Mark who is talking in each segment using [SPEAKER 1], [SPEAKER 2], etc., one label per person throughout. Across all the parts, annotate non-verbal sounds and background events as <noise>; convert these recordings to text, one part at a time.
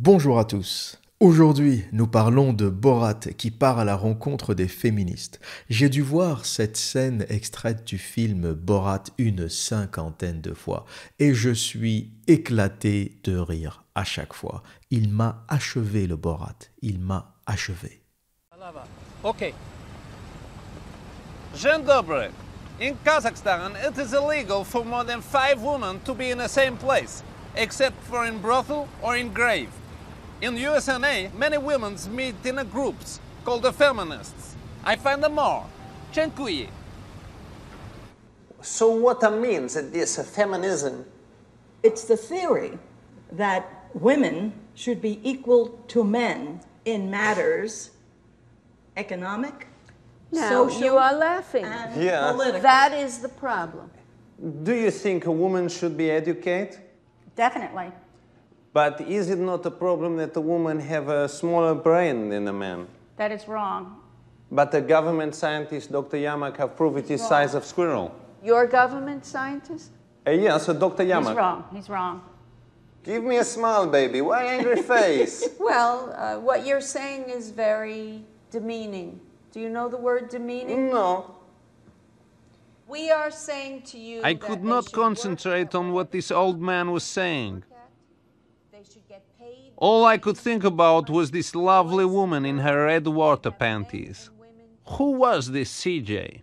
[SPEAKER 1] Bonjour à tous. Aujourd'hui, nous parlons de Borat qui part à la rencontre des féministes. J'ai dû voir cette scène extraite du film Borat une cinquantaine de fois et je suis éclaté de rire à chaque fois. Il m'a achevé le Borat, il m'a achevé.
[SPEAKER 2] Ok. Jean Dobre, in Kazakhstan, it is illegal for more than five women to be in the same place, except for in brothel or in grave. In USNA, many women's meet in groups called the feminists. I find them more. Kui. So what that means this feminism? It's the theory that women should be equal to men in matters economic, now, social, you are laughing. yeah. Political. That is the problem. Do you think a woman should be educated? Definitely. But is it not a problem that a woman have a smaller brain than a man? That is wrong. But the government scientist, Dr. Yamak, have proved it is size of squirrel. Your government scientist? Uh, yeah, so Dr. Yamak. He's wrong. He's wrong. Give me a smile, baby. Why angry <laughs> face? <laughs> well, uh, what you're saying is very demeaning. Do you know the word demeaning? No. We are saying to you. I could not concentrate on what this old man was saying. All I could think about was this lovely woman in her red water panties. Who was this CJ?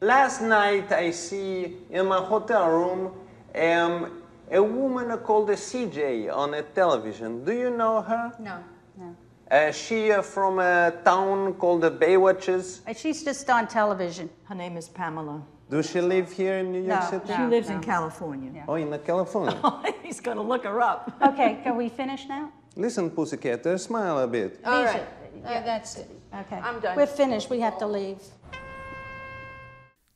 [SPEAKER 2] Last night I see in my hotel room um, a woman called a CJ on a television. Do you know her? No, no. Uh, she uh, from a town called the Baywatches. Uh, she's just on television. Her name is Pamela. Do she live here in New York no, City? No, she lives no. in California. Yeah. Oh, in California. <laughs> he's going to look her up. <laughs> okay, can we finish now? Listen, pussycat, smile a bit. All right. that's it. Okay. We're finished.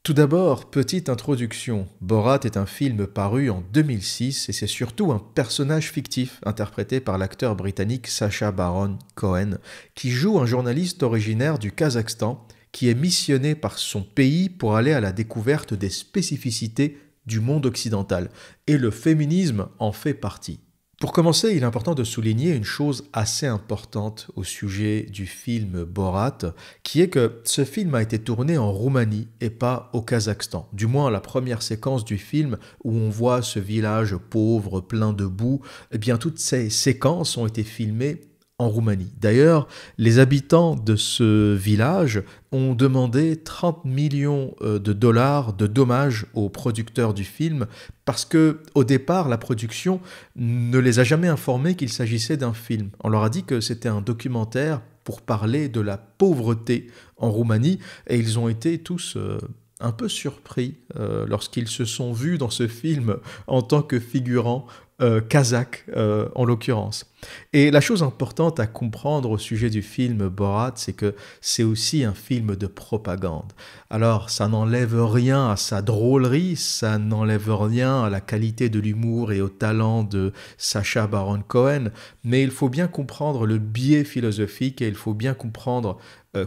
[SPEAKER 1] Tout d'abord, petite introduction. Borat est un film paru en 2006 et c'est surtout un personnage fictif interprété par l'acteur britannique Sacha Baron Cohen, qui joue un journaliste originaire du Kazakhstan qui est missionné par son pays pour aller à la découverte des spécificités du monde occidental. Et le féminisme en fait partie. Pour commencer, il est important de souligner une chose assez importante au sujet du film Borat, qui est que ce film a été tourné en Roumanie et pas au Kazakhstan. Du moins, la première séquence du film où on voit ce village pauvre, plein de boue, eh bien toutes ces séquences ont été filmées en Roumanie. D'ailleurs, les habitants de ce village ont demandé 30 millions euh, de dollars de dommages aux producteurs du film parce que au départ la production ne les a jamais informés qu'il s'agissait d'un film. On leur a dit que c'était un documentaire pour parler de la pauvreté en Roumanie et ils ont été tous euh, un peu surpris euh, lorsqu'ils se sont vus dans ce film en tant que figurants euh, Kazakh kazakhs euh, en l'occurrence. Et la chose importante à comprendre au sujet du film Borat, c'est que c'est aussi un film de propagande. Alors ça n'enlève rien à sa drôlerie, ça n'enlève rien à la qualité de l'humour et au talent de Sacha Baron Cohen, mais il faut bien comprendre le biais philosophique et il faut bien comprendre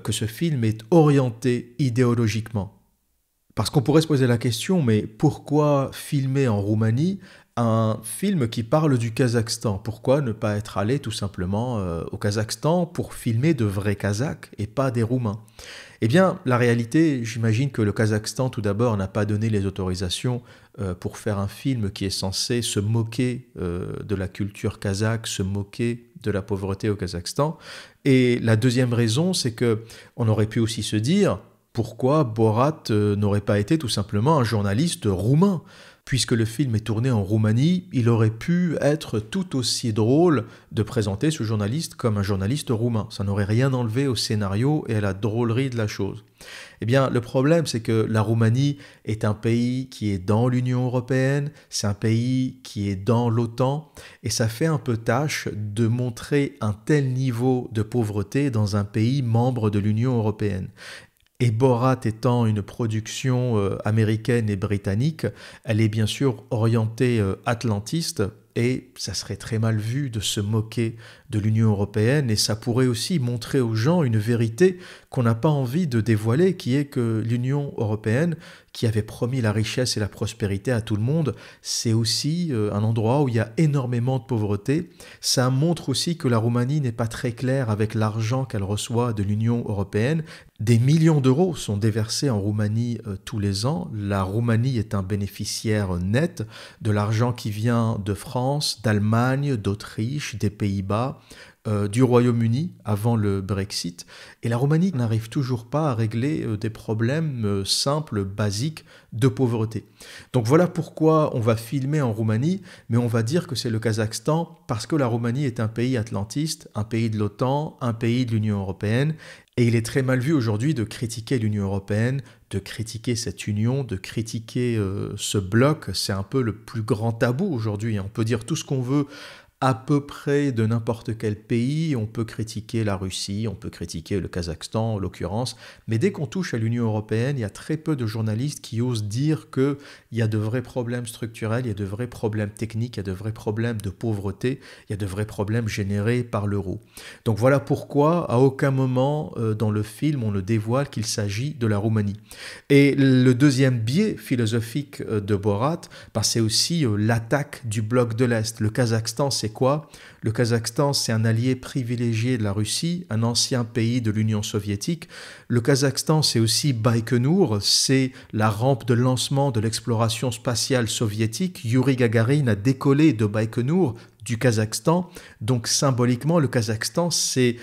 [SPEAKER 1] que ce film est orienté idéologiquement. Parce qu'on pourrait se poser la question, mais pourquoi filmer en Roumanie un film qui parle du Kazakhstan Pourquoi ne pas être allé tout simplement euh, au Kazakhstan pour filmer de vrais Kazakhs et pas des Roumains Eh bien, la réalité, j'imagine que le Kazakhstan, tout d'abord, n'a pas donné les autorisations euh, pour faire un film qui est censé se moquer euh, de la culture kazakh, se moquer de la pauvreté au Kazakhstan. Et la deuxième raison, c'est que on aurait pu aussi se dire, pourquoi Borat euh, n'aurait pas été tout simplement un journaliste roumain Puisque le film est tourné en Roumanie, il aurait pu être tout aussi drôle de présenter ce journaliste comme un journaliste roumain. Ça n'aurait rien enlevé au scénario et à la drôlerie de la chose. Eh bien, le problème, c'est que la Roumanie est un pays qui est dans l'Union européenne, c'est un pays qui est dans l'OTAN, et ça fait un peu tâche de montrer un tel niveau de pauvreté dans un pays membre de l'Union européenne. Et Borat étant une production euh, américaine et britannique, elle est bien sûr orientée euh, atlantiste et ça serait très mal vu de se moquer de l'Union européenne et ça pourrait aussi montrer aux gens une vérité qu'on n'a pas envie de dévoiler, qui est que l'Union européenne, qui avait promis la richesse et la prospérité à tout le monde, c'est aussi euh, un endroit où il y a énormément de pauvreté. Ça montre aussi que la Roumanie n'est pas très claire avec l'argent qu'elle reçoit de l'Union européenne. Des millions d'euros sont déversés en Roumanie euh, tous les ans. La Roumanie est un bénéficiaire net de l'argent qui vient de France, d'Allemagne, d'Autriche, des Pays-Bas. Euh, du Royaume-Uni avant le Brexit, et la Roumanie n'arrive toujours pas à régler euh, des problèmes euh, simples, basiques de pauvreté. Donc voilà pourquoi on va filmer en Roumanie, mais on va dire que c'est le Kazakhstan parce que la Roumanie est un pays atlantiste, un pays de l'OTAN, un pays de l'Union européenne, et il est très mal vu aujourd'hui de critiquer l'Union européenne, de critiquer cette union, de critiquer ce bloc. C'est un peu le plus grand tabou aujourd'hui. Hein. On peut dire tout ce qu'on veut à peu près de n'importe quel pays. On peut critiquer la Russie, on peut critiquer le Kazakhstan en l'occurrence, mais dès qu'on touche à l'Union européenne, il y a très peu de journalistes qui osent dire qu'il y a de vrais problèmes structurels, il y a de vrais problèmes techniques, il y a de vrais problèmes de pauvreté, il y a de vrais problèmes générés par l'euro. Donc voilà pourquoi à aucun moment euh, dans le film on ne dévoile qu'il s'agit de la Roumanie. Et le deuxième biais philosophique euh, de Borat, bah, c'est aussi euh, l'attaque du bloc de l'Est. Le Kazakhstan, c'est quoi Le Kazakhstan, c'est un allié privilégié de la Russie, un ancien pays de l'Union soviétique. Le Kazakhstan, c'est aussi Baïkonour, c'est la rampe de lancement de l'exploration spatiale soviétique. Yuri Gagarin a décollé de Baïkonour du Kazakhstan. Donc symboliquement, le Kazakhstan, c'est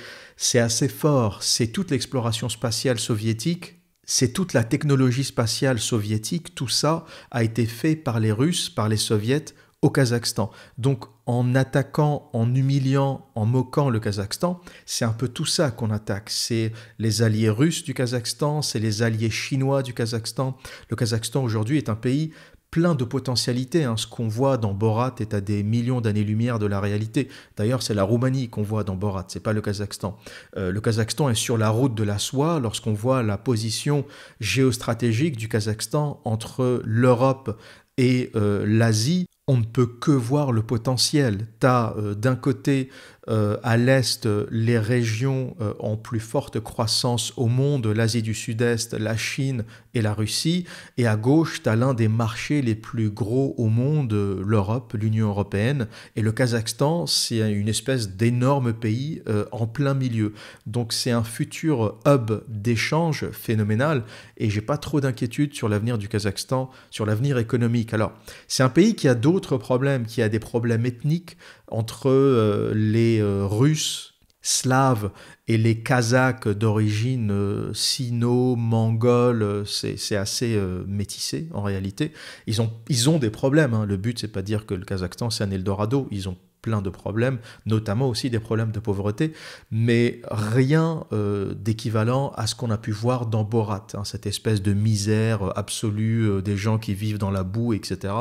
[SPEAKER 1] assez fort. C'est toute l'exploration spatiale soviétique, c'est toute la technologie spatiale soviétique. Tout ça a été fait par les Russes, par les Soviétiques au Kazakhstan. Donc en attaquant, en humiliant, en moquant le Kazakhstan, c'est un peu tout ça qu'on attaque. C'est les alliés russes du Kazakhstan, c'est les alliés chinois du Kazakhstan. Le Kazakhstan aujourd'hui est un pays plein de potentialités. Hein. Ce qu'on voit dans Borat est à des millions d'années-lumière de la réalité. D'ailleurs, c'est la Roumanie qu'on voit dans Borat, c'est pas le Kazakhstan. Euh, le Kazakhstan est sur la route de la soie lorsqu'on voit la position géostratégique du Kazakhstan entre l'Europe et euh, l'Asie, on ne peut que voir le potentiel. T'as euh, d'un côté euh, à l'est les régions euh, en plus forte croissance au monde, l'Asie du Sud-Est, la Chine et la Russie, et à gauche, tu as l'un des marchés les plus gros au monde, euh, l'Europe, l'Union européenne, et le Kazakhstan, c'est une espèce d'énorme pays en plein milieu. Donc c'est un futur hub d'échanges phénoménal, et j'ai pas trop d'inquiétude sur l'avenir du Kazakhstan, sur l'avenir économique. Alors, c'est un pays qui a d'autres problèmes, qui a des problèmes ethniques, entre euh, les euh, Russes slaves et les Kazakhs d'origine euh, sino-mongole, c'est assez métissé en réalité. Ils ont, ils ont des problèmes. Hein. Le but, c'est pas dire que le Kazakhstan, c'est un Eldorado. Ils ont plein de problèmes, notamment aussi des problèmes de pauvreté, mais rien euh, d'équivalent à ce qu'on a pu voir dans Borat, hein, cette espèce de misère euh, absolue euh, des gens qui vivent dans la boue, etc.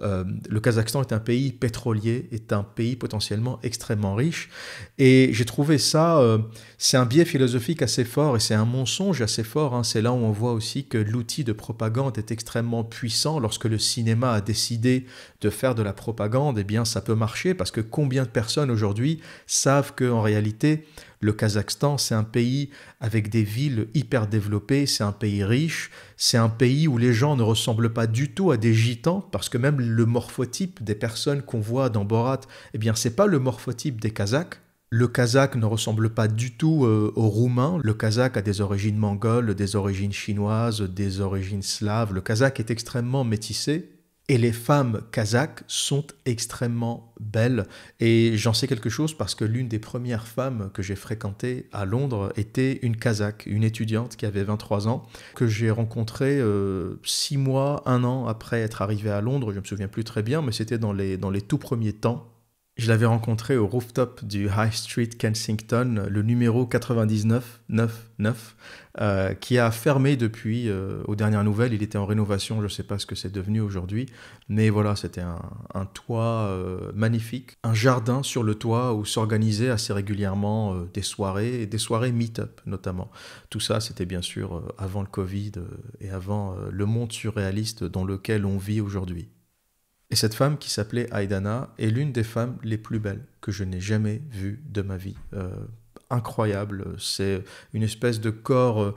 [SPEAKER 1] le Kazakhstan est un pays pétrolier, est un pays potentiellement extrêmement riche, et j'ai trouvé ça, c'est un biais philosophique assez fort, et c'est un mensonge assez fort, hein. c'est là où on voit aussi que l'outil de propagande est extrêmement puissant, lorsque le cinéma a décidé de faire de la propagande, et eh bien ça peut marcher, parce que que combien de personnes aujourd'hui savent qu'en réalité, le Kazakhstan, c'est un pays avec des villes hyper développées, c'est un pays riche, c'est un pays où les gens ne ressemblent pas du tout à des gitans, parce que même le morphotype des personnes qu'on voit dans Borat, eh bien, c'est pas le morphotype des Kazakhs. Le kazakh ne ressemble pas du tout euh, aux Roumains, Le kazakh a des origines mongoles, des origines chinoises, des origines slaves. Le kazakh est extrêmement métissé. Et les femmes kazakhs sont extrêmement belles. Et j'en sais quelque chose parce que l'une des premières femmes que j'ai fréquentées à Londres était une kazakh, une étudiante qui avait 23 ans, que j'ai rencontrée 6 euh, six mois, un an après être arrivée à Londres. Je ne me souviens plus très bien, mais c'était dans les, dans les tout premiers temps je l'avais rencontré au rooftop du High Street Kensington, euh, le numéro 9999, euh, qui a fermé depuis, euh, aux dernières nouvelles. Il était en rénovation, je ne sais pas ce que c'est devenu aujourd'hui. Mais voilà, c'était un, toit magnifique, un jardin sur le toit où s'organisaient assez régulièrement des soirées, et des soirées meet-up notamment. Tout ça, c'était bien sûr avant le Covid et avant le monde surréaliste dans lequel on vit aujourd'hui. Et cette femme qui s'appelait Aidana est l'une des femmes les plus belles que je n'ai jamais vues de ma vie. Euh, incroyable, c'est une espèce de corps, euh,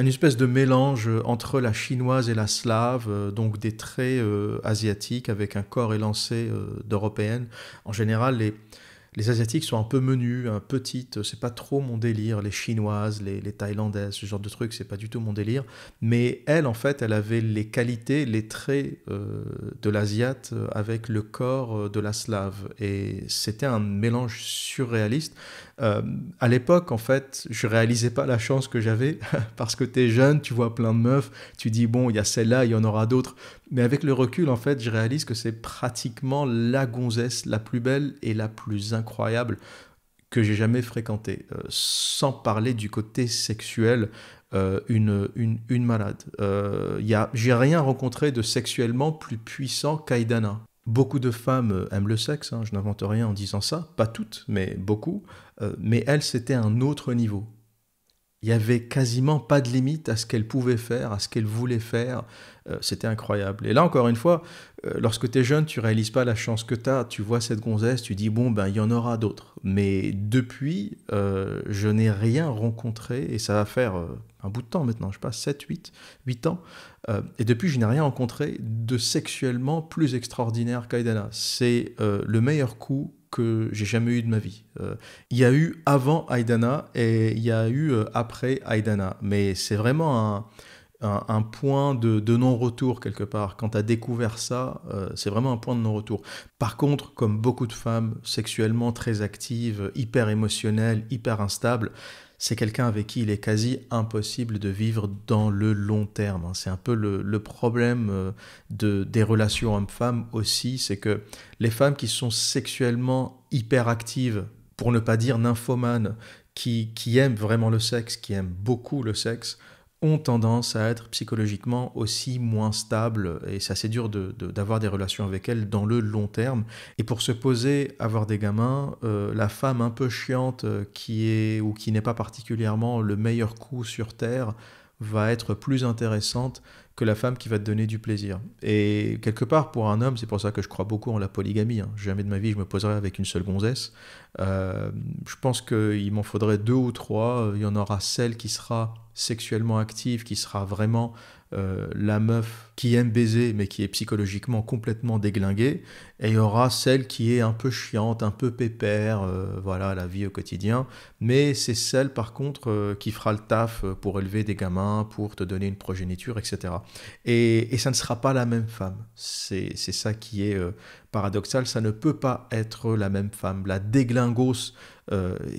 [SPEAKER 1] une espèce de mélange entre la chinoise et la slave, euh, donc des traits asiatiques avec un corps élancé d'européenne. En général, les, les Asiatiques sont un peu menus, un petites, c'est pas trop mon délire. Les Chinoises, les, Thaïlandaises, ce genre de trucs, c'est pas du tout mon délire. Mais elle, en fait, elle avait les qualités, les traits euh, de l'Asiate avec le corps de la Slave. Et c'était un mélange surréaliste. Euh, à l'époque, en fait, je réalisais pas la chance que j'avais <laughs> parce que t'es jeune, tu vois plein de meufs, tu dis bon, il y a celle-là, il y en aura d'autres. Mais avec le recul, en fait, je réalise que c'est pratiquement la gonzesse la plus belle et la plus incroyable que j'ai jamais fréquentée. Euh, sans parler du côté sexuel, euh, une, malade. Euh, j'ai rien rencontré de sexuellement plus puissant qu'Aidana. Beaucoup de femmes euh, aiment le sexe, hein, je n'invente rien en disant ça, pas toutes, mais beaucoup. mais elle, c'était un autre niveau. Il n'y avait quasiment pas de limite à ce qu'elle pouvait faire, à ce qu'elle voulait faire. Euh, c'était incroyable. Et là, encore une fois, euh, lorsque tu es jeune, tu réalises pas la chance que tu as. Tu vois cette gonzesse, tu dis, bon, ben, il y en aura d'autres. Mais depuis, euh, je n'ai rien rencontré, et ça va faire un bout de temps maintenant, je sais pas, 7, 8, 8 ans. et depuis, je n'ai rien rencontré de sexuellement plus extraordinaire qu'Aidana. C'est le meilleur coup que j'ai jamais eu de ma vie. Il y a eu avant Aidana et il y a eu après Aidana, mais c'est vraiment un, un, point de, non-retour quelque part. Quand tu as découvert ça, euh, c'est vraiment un point de non-retour. Par contre, comme beaucoup de femmes sexuellement très actives, hyper émotionnelles, hyper instables, c'est quelqu'un avec qui il est quasi impossible de vivre dans le long terme. Hein. C'est un peu le, problème euh, des relations hommes-femmes aussi, c'est que les femmes qui sont sexuellement hyper actives, pour ne pas dire nymphomanes, qui, qui aiment vraiment le sexe, qui aiment beaucoup le sexe, ont tendance à être psychologiquement aussi moins stables et c'est assez dur d'avoir des relations avec elles dans le long terme. Et pour se poser, avoir des gamins, euh, la femme un peu chiante euh, qui est ou qui n'est pas particulièrement le meilleur coup sur Terre va être plus intéressante que la femme qui va te donner du plaisir. Et quelque part, pour un homme, c'est pour ça que je crois beaucoup en la polygamie. Hein. Jamais de ma vie, je me poserai avec une seule gonzesse. Euh, je pense qu'il m'en faudrait deux ou trois. Il y en aura celle qui sera sexuellement active, qui sera vraiment euh, la meuf qui aime baiser mais qui est psychologiquement complètement déglinguée, et il y aura celle qui est un peu chiante, un peu pépère, euh, voilà, la vie au quotidien, mais c'est celle par contre euh, qui fera le taf pour élever des gamins, pour te donner une progéniture, etc. Et, et ça ne sera pas la même femme. C'est ça qui est paradoxal, ça ne peut pas être la même femme. La déglingos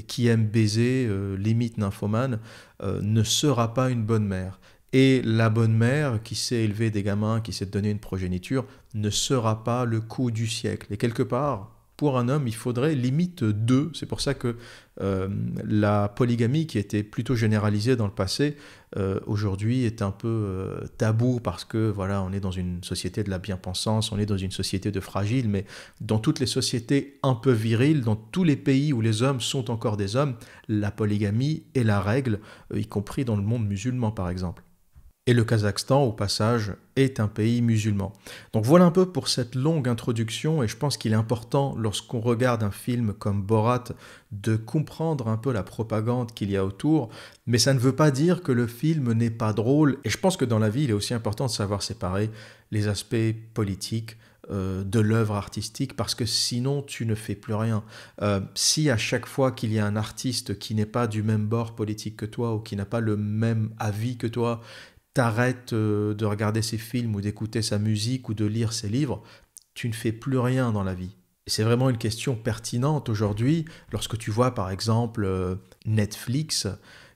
[SPEAKER 1] qui aime baiser, limite nymphomane, ne sera pas une bonne mère. Et la bonne mère qui sait élever des gamins, qui sait donner une progéniture, ne sera pas le coup du siècle. Et quelque part, pour un homme, il faudrait limite deux. C'est pour ça que euh, la polygamie, qui était plutôt généralisée dans le passé, euh, aujourd'hui est un peu euh, tabou parce que voilà, on est dans une société de la bien-pensance, on est dans une société de fragile. mais dans toutes les sociétés un peu viriles, dans tous les pays où les hommes sont encore des hommes, la polygamie est la règle, y compris dans le monde musulman par exemple. Et le Kazakhstan, au passage, est un pays musulman. Donc voilà un peu pour cette longue introduction, et je pense qu'il est important, lorsqu'on regarde un film comme Borat, de comprendre un peu la propagande qu'il y a autour, mais ça ne veut pas dire que le film n'est pas drôle, et je pense que dans la vie, il est aussi important de savoir séparer les aspects politiques euh, de l'œuvre artistique parce que sinon tu ne fais plus rien. Euh, si à chaque fois qu'il y a un artiste qui n'est pas du même bord politique que toi ou qui n'a pas le même avis que toi t'arrêtes euh, de regarder ses films ou d'écouter sa musique ou de lire ses livres, tu ne fais plus rien dans la vie. c'est vraiment une question pertinente aujourd'hui lorsque tu vois par exemple euh, Netflix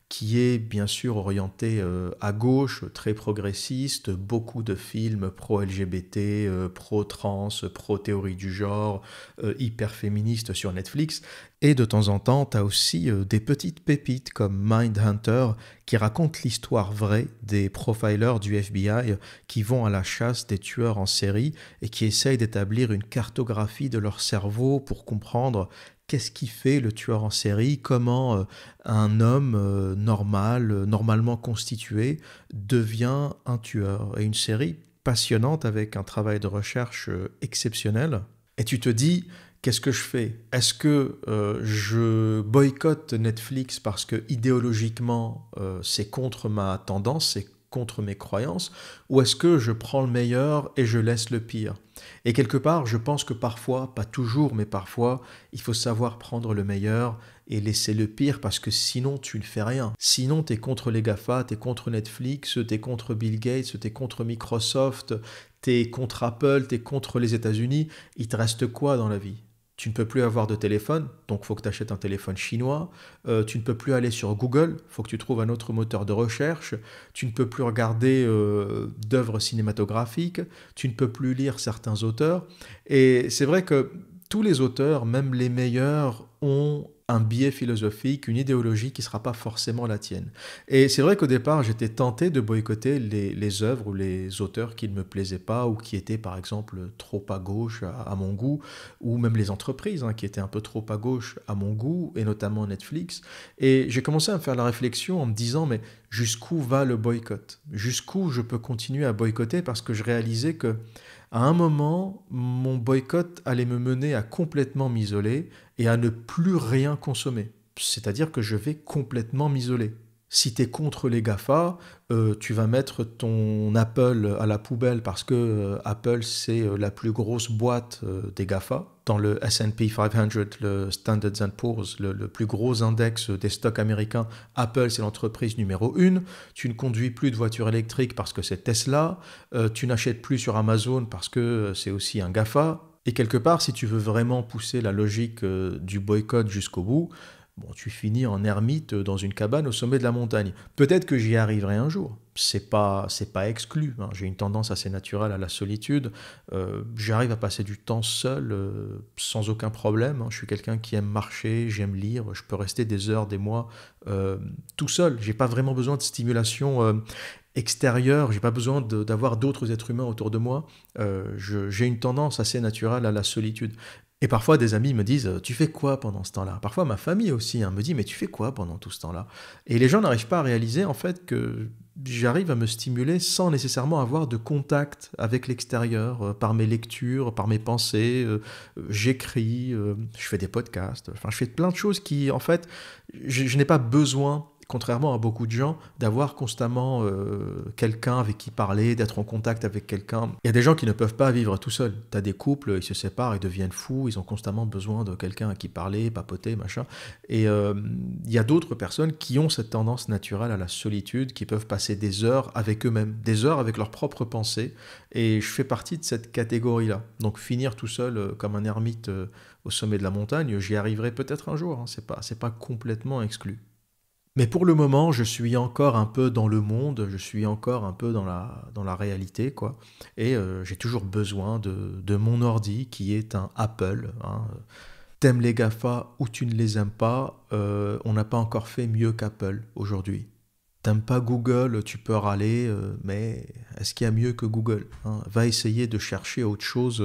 [SPEAKER 1] qui est bien sûr orienté euh, à gauche, très progressiste, beaucoup de films pro-LGBT, euh, pro-trans, pro-théorie du genre, euh, hyper féministe sur Netflix. Et de temps en temps, t'as aussi des petites pépites comme Mindhunter qui raconte l'histoire vraie des profilers du FBI qui vont à la chasse des tueurs en série et qui essayent d'établir une cartographie de leur cerveau pour comprendre qu'est-ce qui fait le tueur en série, comment euh, un homme euh, normal, euh, normalement constitué, devient un tueur. Et une série passionnante avec un travail de recherche exceptionnel. Et tu te dis, qu'est-ce que je fais Est-ce que je boycotte Netflix parce que idéologiquement c'est contre ma tendance, contre mes croyances, ou est-ce que je prends le meilleur et je laisse le pire Et quelque part, je pense que parfois, pas toujours, mais parfois, il faut savoir prendre le meilleur et laisser le pire parce que sinon tu ne fais rien. Sinon tu es contre les GAFA, es contre Netflix, es contre Bill Gates, es contre Microsoft, es contre Apple, es contre les États-Unis. Il te reste quoi dans la vie tu ne peux plus avoir de téléphone, donc faut que tu achètes un téléphone chinois, euh, tu ne peux plus aller sur Google, faut que tu trouves un autre moteur de recherche, tu ne peux plus regarder euh, d'œuvres cinématographiques, tu ne peux plus lire certains auteurs. Et c'est vrai que tous les auteurs, même les meilleurs, ont un biais philosophique, une idéologie qui ne sera pas forcément la tienne. Et c'est vrai qu'au départ, j'étais tenté de boycotter les, œuvres ou les auteurs qui ne me plaisaient pas ou qui étaient par exemple trop à gauche à, mon goût, ou même les entreprises hein, qui étaient un peu trop à gauche à mon goût, et notamment Netflix. Et j'ai commencé à me faire la réflexion en me disant, mais jusqu'où va le boycott Jusqu'où je peux continuer à boycotter parce que je réalisais que à un moment, mon boycott allait me mener à complètement m'isoler et à ne plus rien consommer. C'est-à-dire que je vais complètement m'isoler si tu es contre les GAFA, euh, tu vas mettre ton Apple à la poubelle parce que euh, Apple, c'est euh, la plus grosse boîte des GAFA. Dans le SP 500, le Standards Poor's, le, plus gros index des stocks américains, Apple, c'est l'entreprise numéro 1. Tu ne conduis plus de voiture électrique parce que c'est Tesla. tu n'achètes plus sur Amazon parce que c'est aussi un GAFA. Et quelque part, si tu veux vraiment pousser la logique du boycott jusqu'au bout, Bon, tu finis en ermite dans une cabane au sommet de la montagne. Peut-être que j'y arriverai un jour. C'est pas, c'est pas exclu. Hein. J'ai une tendance assez naturelle à la solitude. Euh, j'arrive à passer du temps seul euh, sans aucun problème. Hein. Je suis quelqu'un qui aime marcher, j'aime lire. Je peux rester des heures, des mois euh, tout seul. J'ai pas vraiment besoin de stimulation je j'ai pas besoin d'avoir d'autres êtres humains autour de moi. j'ai une tendance assez naturelle à la solitude. Et parfois, des amis me disent euh, Tu fais quoi pendant ce temps-là Parfois, ma famille aussi hein, me dit Mais tu fais quoi pendant tout ce temps-là Et les gens n'arrivent pas à réaliser en fait que j'arrive à me stimuler sans nécessairement avoir de contact avec l'extérieur euh, par mes lectures, par mes pensées. Euh, j'écris, je fais des podcasts, enfin, je fais plein de choses qui, en fait, je n'ai pas besoin contrairement à beaucoup de gens, d'avoir constamment euh, quelqu'un avec qui parler, d'être en contact avec quelqu'un. Il y a des gens qui ne peuvent pas vivre tout seuls. Tu as des couples, ils se séparent, ils deviennent fous, ils ont constamment besoin de quelqu'un à qui parler, papoter, machin. Et euh, il y a d'autres personnes qui ont cette tendance naturelle à la solitude, qui peuvent passer des heures avec eux-mêmes, des heures avec leurs propres pensées. Et je fais partie de cette catégorie-là. Donc finir tout seul euh, comme un ermite au sommet de la montagne, j'y arriverai peut-être un jour. Hein. C'est pas, pas complètement exclu. Mais pour le moment, je suis encore un peu dans le monde, je suis encore un peu dans la, réalité, quoi. Et euh, j'ai toujours besoin de, mon ordi qui est un Apple. Hein. T'aimes les GAFA ou tu ne les aimes pas, euh, on n'a pas encore fait mieux qu'Apple aujourd'hui. T'aimes pas Google, tu peux râler, euh, mais est-ce qu'il y a mieux que Google hein? Va essayer de chercher autre chose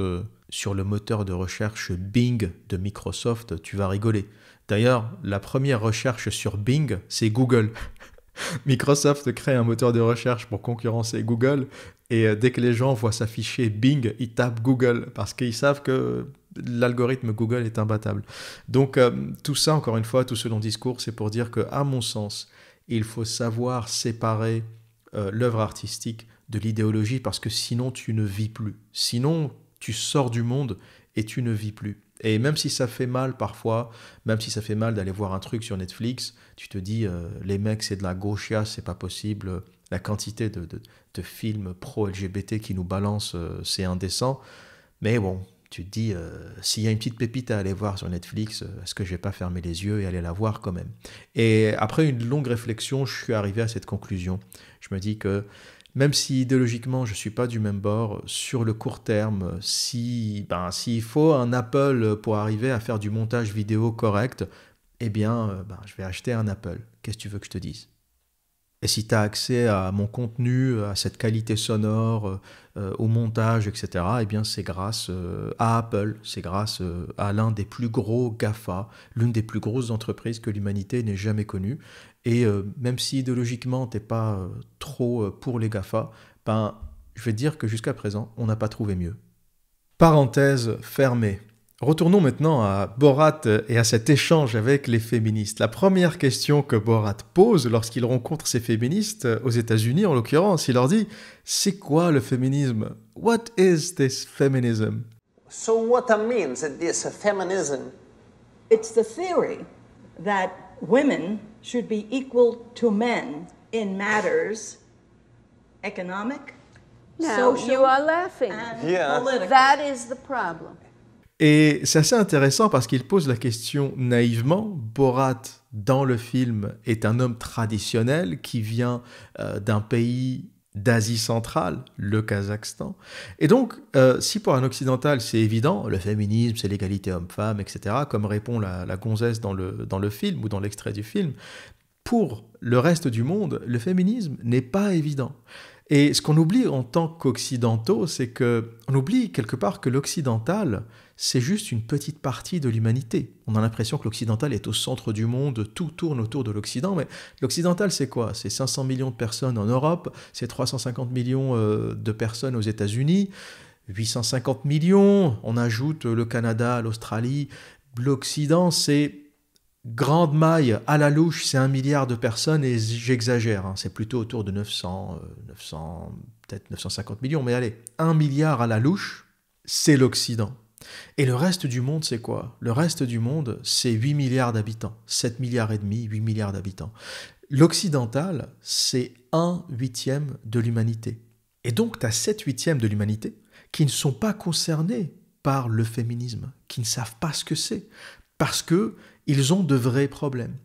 [SPEAKER 1] sur le moteur de recherche Bing de Microsoft, tu vas rigoler. D'ailleurs, la première recherche sur Bing, c'est Google. <laughs> Microsoft crée un moteur de recherche pour concurrencer Google et euh, dès que les gens voient s'afficher Bing, ils tapent Google parce qu'ils savent que l'algorithme Google est imbattable. Donc euh, tout ça, encore une fois, tout ce long discours, c'est pour dire que, à mon sens, il faut savoir séparer euh, l'œuvre artistique de l'idéologie parce que sinon tu ne vis plus. Sinon, tu sors du monde et tu ne vis plus. Et même si ça fait mal parfois, même si ça fait mal d'aller voir un truc sur Netflix, tu te dis, euh, les mecs, c'est de la gauchia, c'est pas possible. La quantité de, films pro-LGBT qui nous balancent, euh, c'est indécent. Mais bon, tu te dis, euh, s'il y a une petite pépite à aller voir sur Netflix, est-ce que je vais pas fermer les yeux et aller la voir quand même Et après une longue réflexion, je suis arrivé à cette conclusion. Je me dis que même si idéologiquement je ne suis pas du même bord, sur le court terme, si ben, s'il faut un Apple pour arriver à faire du montage vidéo correct, eh bien euh, ben, je vais acheter un Apple. Qu'est-ce que tu veux que je te dise et si tu as accès à mon contenu, à cette qualité sonore, euh, euh, au montage, etc., eh bien c'est grâce à Apple, c'est grâce à l'un des plus gros GAFA, l'une des plus grosses entreprises que l'humanité n'ait jamais connue. Et euh, même si idéologiquement, t'es pas euh, trop euh, pour les GAFA, ben, je vais te dire que jusqu'à présent, on n'a pas trouvé mieux. Parenthèse fermée. Retournons maintenant à Borat et à cet échange avec les féministes. La première question que Borat pose lorsqu'il rencontre ces féministes, aux États-Unis en l'occurrence, il leur dit C'est quoi le féminisme What is this feminism
[SPEAKER 2] So, what I mean this feminism? It's the theory that women should be equal to men in matters economic, Now, social, you are laughing. and Yeah. political. That is the problem.
[SPEAKER 1] Et c'est assez intéressant parce qu'il pose la question naïvement. Borat, dans le film, est un homme traditionnel qui vient euh, d'un pays d'Asie centrale, le Kazakhstan. Et donc, euh, si pour un occidental c'est évident, le féminisme, c'est l'égalité homme-femme, etc., comme répond la, la, gonzesse dans le, dans le film ou dans l'extrait du film, pour le reste du monde, le féminisme n'est pas évident. Et ce qu'on oublie en tant qu'occidentaux, c'est qu'on oublie quelque part que l'occidental, c'est juste une petite partie de l'humanité. On a l'impression que l'occidental est au centre du monde, tout tourne autour de l'Occident, mais l'occidental c'est quoi C'est 500 millions de personnes en Europe, c'est 350 millions euh, de personnes aux États-Unis, 850 millions, on ajoute le Canada, l'Australie, l'Occident c'est grande maille à la louche, c'est un milliard de personnes et j'exagère, hein, c'est plutôt autour de 900 euh, peut-être 950 millions, mais allez, un milliard à la louche, c'est l'Occident. Et le reste du monde, c'est quoi Le reste du monde, c'est 8 milliards d'habitants, 7 milliards et demi, 8 milliards d'habitants. L'occidental, c'est 1 huitième de l'humanité. Et donc, tu as 7 huitièmes de l'humanité qui ne sont pas concernés par le féminisme, qui ne savent pas ce que c'est, parce que ils ont de vrais problèmes.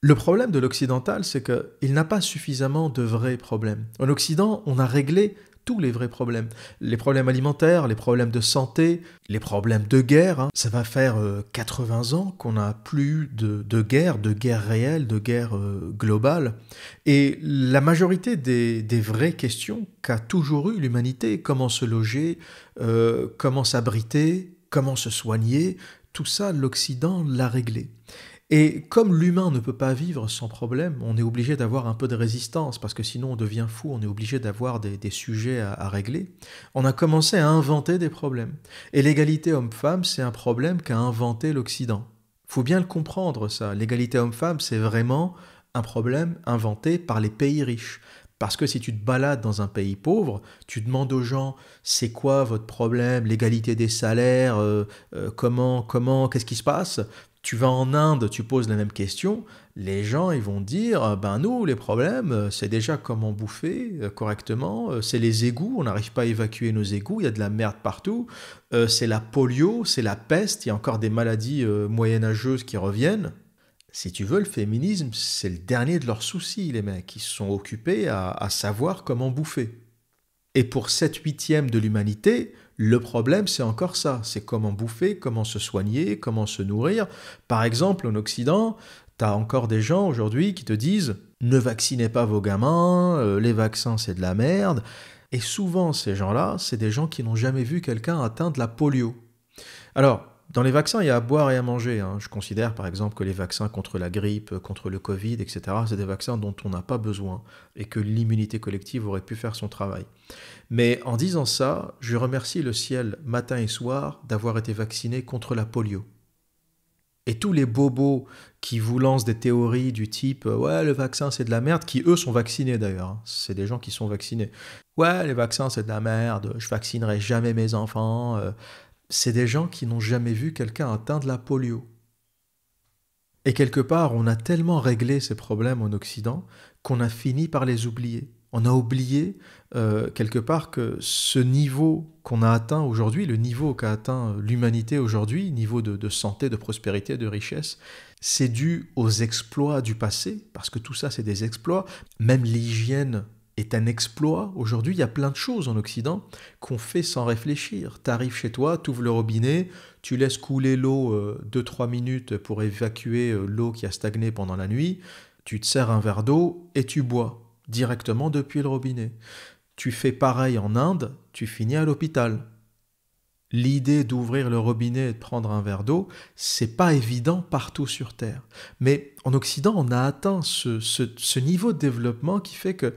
[SPEAKER 1] Le problème de l'occidental, c'est qu'il n'a pas suffisamment de vrais problèmes. En Occident, on a réglé tous les vrais problèmes. Les problèmes alimentaires, les problèmes de santé, les problèmes de guerre. Hein. Ça va faire 80 euh, ans qu'on n'a plus de, de, guerre, de guerre réelle, de guerre euh, globale. Et la majorité des, vraies questions qu'a toujours eu l'humanité, comment se loger, euh, comment s'abriter, comment se soigner, tout ça, l'Occident l'a réglé. Et comme l'humain ne peut pas vivre sans problème, on est obligé d'avoir un peu de résistance, parce que sinon on devient fou, on est obligé d'avoir des, sujets à, régler. On a commencé à inventer des problèmes. Et l'égalité homme-femme, c'est un problème qu'a inventé l'Occident. faut bien le comprendre, ça. L'égalité homme-femme, c'est vraiment un problème inventé par les pays riches. Parce que si tu te balades dans un pays pauvre, tu demandes aux gens c'est quoi votre problème, l'égalité des salaires, euh, euh, comment, comment, qu'est-ce qui se passe, tu vas en Inde, tu poses la même question, les gens ils vont dire euh, ben nous les problèmes euh, c'est déjà comment bouffer euh, correctement, c'est les égouts, on n'arrive pas à évacuer nos égouts, il y a de la merde partout, c'est la polio, c'est la peste, il y a encore des maladies moyenâgeuses qui reviennent. Si tu veux, le féminisme, c'est le dernier de leurs soucis, les mecs. Ils se sont occupés à, à savoir comment bouffer. Et pour 7 huitièmes de l'humanité, le problème, c'est encore ça, c'est comment bouffer, comment se soigner, comment se nourrir. Par exemple, en Occident, tu as encore des gens aujourd'hui qui te disent ne vaccinez pas vos gamins, euh, les vaccins c'est de la merde. Et souvent, ces gens-là, c'est des gens qui n'ont jamais vu quelqu'un atteindre la polio. Alors, dans les vaccins, il y a à boire et à manger. Hein. Je considère par exemple que les vaccins contre la grippe, contre le Covid, etc., c'est des vaccins dont on n'a pas besoin et que l'immunité collective aurait pu faire son travail. Mais en disant ça, je remercie le ciel matin et soir d'avoir été vacciné contre la polio. Et tous les bobos qui vous lancent des théories du type euh, Ouais, le vaccin c'est de la merde, qui eux sont vaccinés d'ailleurs. Hein. C'est des gens qui sont vaccinés. Ouais, les vaccins c'est de la merde, je vaccinerai jamais mes enfants. Euh, c'est des gens qui n'ont jamais vu quelqu'un atteindre la polio. Et quelque part, on a tellement réglé ces problèmes en Occident qu'on a fini par les oublier. On a oublié euh, quelque part que ce niveau qu'on a atteint aujourd'hui, le niveau qu'a atteint l'humanité aujourd'hui, niveau de, de, santé, de prospérité, de richesse, c'est dû aux exploits du passé, parce que tout ça c'est des exploits. Même l'hygiène est un exploit. Aujourd'hui, il y a plein de choses en Occident qu'on fait sans réfléchir. Tu arrives chez toi, tu ouvres le robinet, tu laisses couler l'eau 2-3 euh, minutes pour évacuer euh, l'eau qui a stagné pendant la nuit, tu te sers un verre d'eau et tu bois directement depuis le robinet. Tu fais pareil en Inde, tu finis à l'hôpital. L'idée d'ouvrir le robinet et de prendre un verre d'eau, c'est pas évident partout sur Terre. Mais en Occident, on a atteint ce niveau de développement qui fait que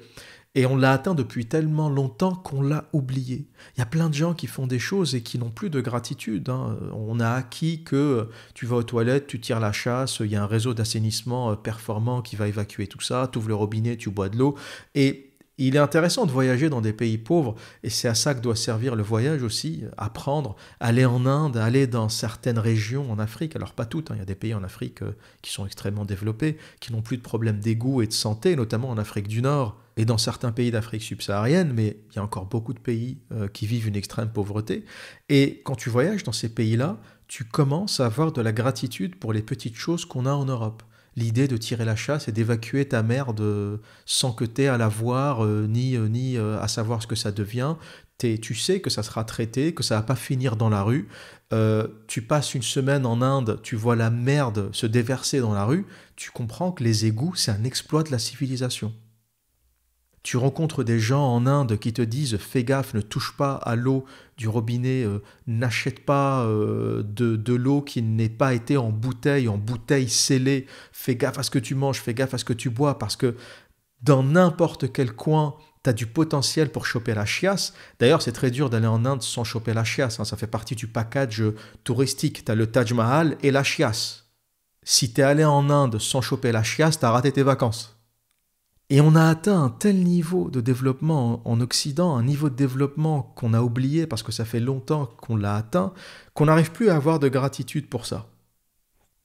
[SPEAKER 1] et on l'a atteint depuis tellement longtemps qu'on l'a oublié. Il y a plein de gens qui font des choses et qui n'ont plus de gratitude. Hein. On a acquis que euh, tu vas aux toilettes, tu tires la chasse, il y a un réseau d'assainissement euh, performant qui va évacuer tout ça, tu ouvres le robinet, tu bois de l'eau. Et il est intéressant de voyager dans des pays pauvres, et c'est à ça que doit servir le voyage aussi, apprendre, aller en Inde, aller dans certaines régions en Afrique, alors pas toutes, hein. il y a des pays en Afrique euh, qui sont extrêmement développés, qui n'ont plus de problèmes d'égout et de santé, notamment en Afrique du Nord et dans certains pays d'Afrique subsaharienne, mais il y a encore beaucoup de pays euh, qui vivent une extrême pauvreté, et quand tu voyages dans ces pays-là, tu commences à avoir de la gratitude pour les petites choses qu'on a en Europe l'idée de tirer la chasse et d'évacuer ta merde sans que tu aies à la voir euh, ni, euh, euh, à savoir ce que ça devient. tu sais que ça sera traité, que ça va pas finir dans la rue. tu passes une semaine en Inde, tu vois la merde se déverser dans la rue, tu comprends que les égouts, c'est un exploit de la civilisation. Tu rencontres des gens en Inde qui te disent fais gaffe, ne touche pas à l'eau du robinet, euh, n'achète pas euh, de, de l'eau qui n'ait pas été en bouteille, en bouteille scellée, fais gaffe à ce que tu manges, fais gaffe à ce que tu bois, parce que dans n'importe quel coin, tu as du potentiel pour choper la chiasse. D'ailleurs, c'est très dur d'aller en Inde sans choper la chiasse, hein. ça fait partie du package touristique. Tu as le Taj Mahal et la chiasse. Si tu es allé en Inde sans choper la chiasse, tu as raté tes vacances. Et on a atteint un tel niveau de développement en Occident, un niveau de développement qu'on a oublié parce que ça fait longtemps qu'on l'a atteint, qu'on n'arrive plus à avoir de gratitude pour ça.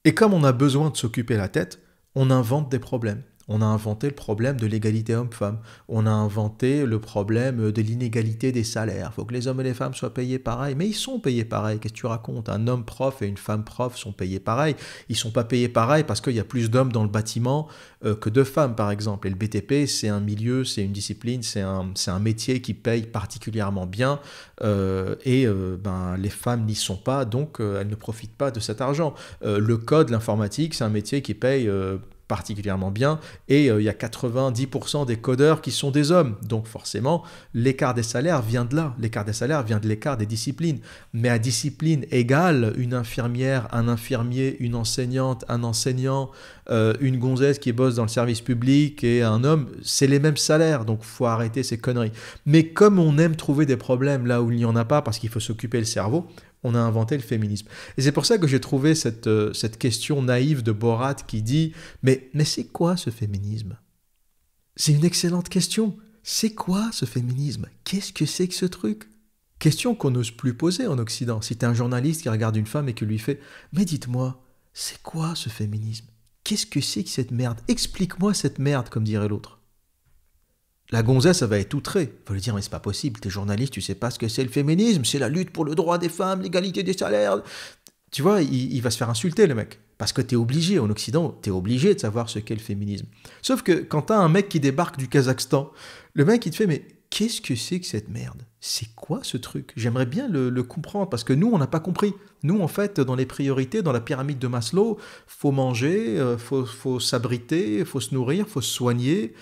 [SPEAKER 1] Et comme on a besoin de s'occuper la tête, on invente des problèmes. On a inventé le problème de l'égalité homme-femme. On a inventé le problème de l'inégalité des salaires. Il faut que les hommes et les femmes soient payés pareil. Mais ils sont payés pareil. Qu'est-ce que tu racontes Un homme prof et une femme prof sont payés pareil. Ils ne sont pas payés pareil parce qu'il y a plus d'hommes dans le bâtiment euh, que de femmes, par exemple. Et le BTP, c'est un milieu, c'est une discipline, c'est un, métier qui paye particulièrement bien. Euh, et euh, ben, les femmes n'y sont pas, donc elles ne profitent pas de cet argent. le code, l'informatique, c'est un métier qui paye particulièrement bien, et euh, il y a 90% des codeurs qui sont des hommes. Donc forcément, l'écart des salaires vient de là, l'écart des salaires vient de l'écart des disciplines. Mais à discipline égale, une infirmière, un infirmier, une enseignante, un enseignant, euh, une gonzesse qui bosse dans le service public et un homme, c'est les mêmes salaires, donc faut arrêter ces conneries. Mais comme on aime trouver des problèmes là où il n'y en a pas parce qu'il faut s'occuper le cerveau, on a inventé le féminisme. Et c'est pour ça que j'ai trouvé cette, euh, question naïve de Borat qui dit Mais, mais c'est quoi ce féminisme C'est une excellente question. C'est quoi ce féminisme Qu'est-ce que c'est que ce truc Question qu'on n'ose plus poser en Occident. Si t'es un journaliste qui regarde une femme et qui lui fait Mais dites-moi, c'est quoi ce féminisme Qu'est-ce que c'est que cette merde Explique-moi cette merde, comme dirait l'autre. La gonzesse, ça va être outrée. Va lui dire, mais c'est pas possible, t'es journaliste, tu sais pas ce que c'est le féminisme, c'est la lutte pour le droit des femmes, l'égalité des salaires. Tu vois, il, il, va se faire insulter, le mec. Parce que t'es obligé, en Occident, t'es obligé de savoir ce qu'est le féminisme. Sauf que quand t'as un mec qui débarque du Kazakhstan, le mec, il te fait, mais qu'est-ce que c'est que cette merde C'est quoi ce truc J'aimerais bien le, comprendre parce que nous, on n'a pas compris. Nous, en fait, dans les priorités, dans la pyramide de Maslow, faut manger, euh, faut, faut s'abriter, faut se nourrir, faut se soigner,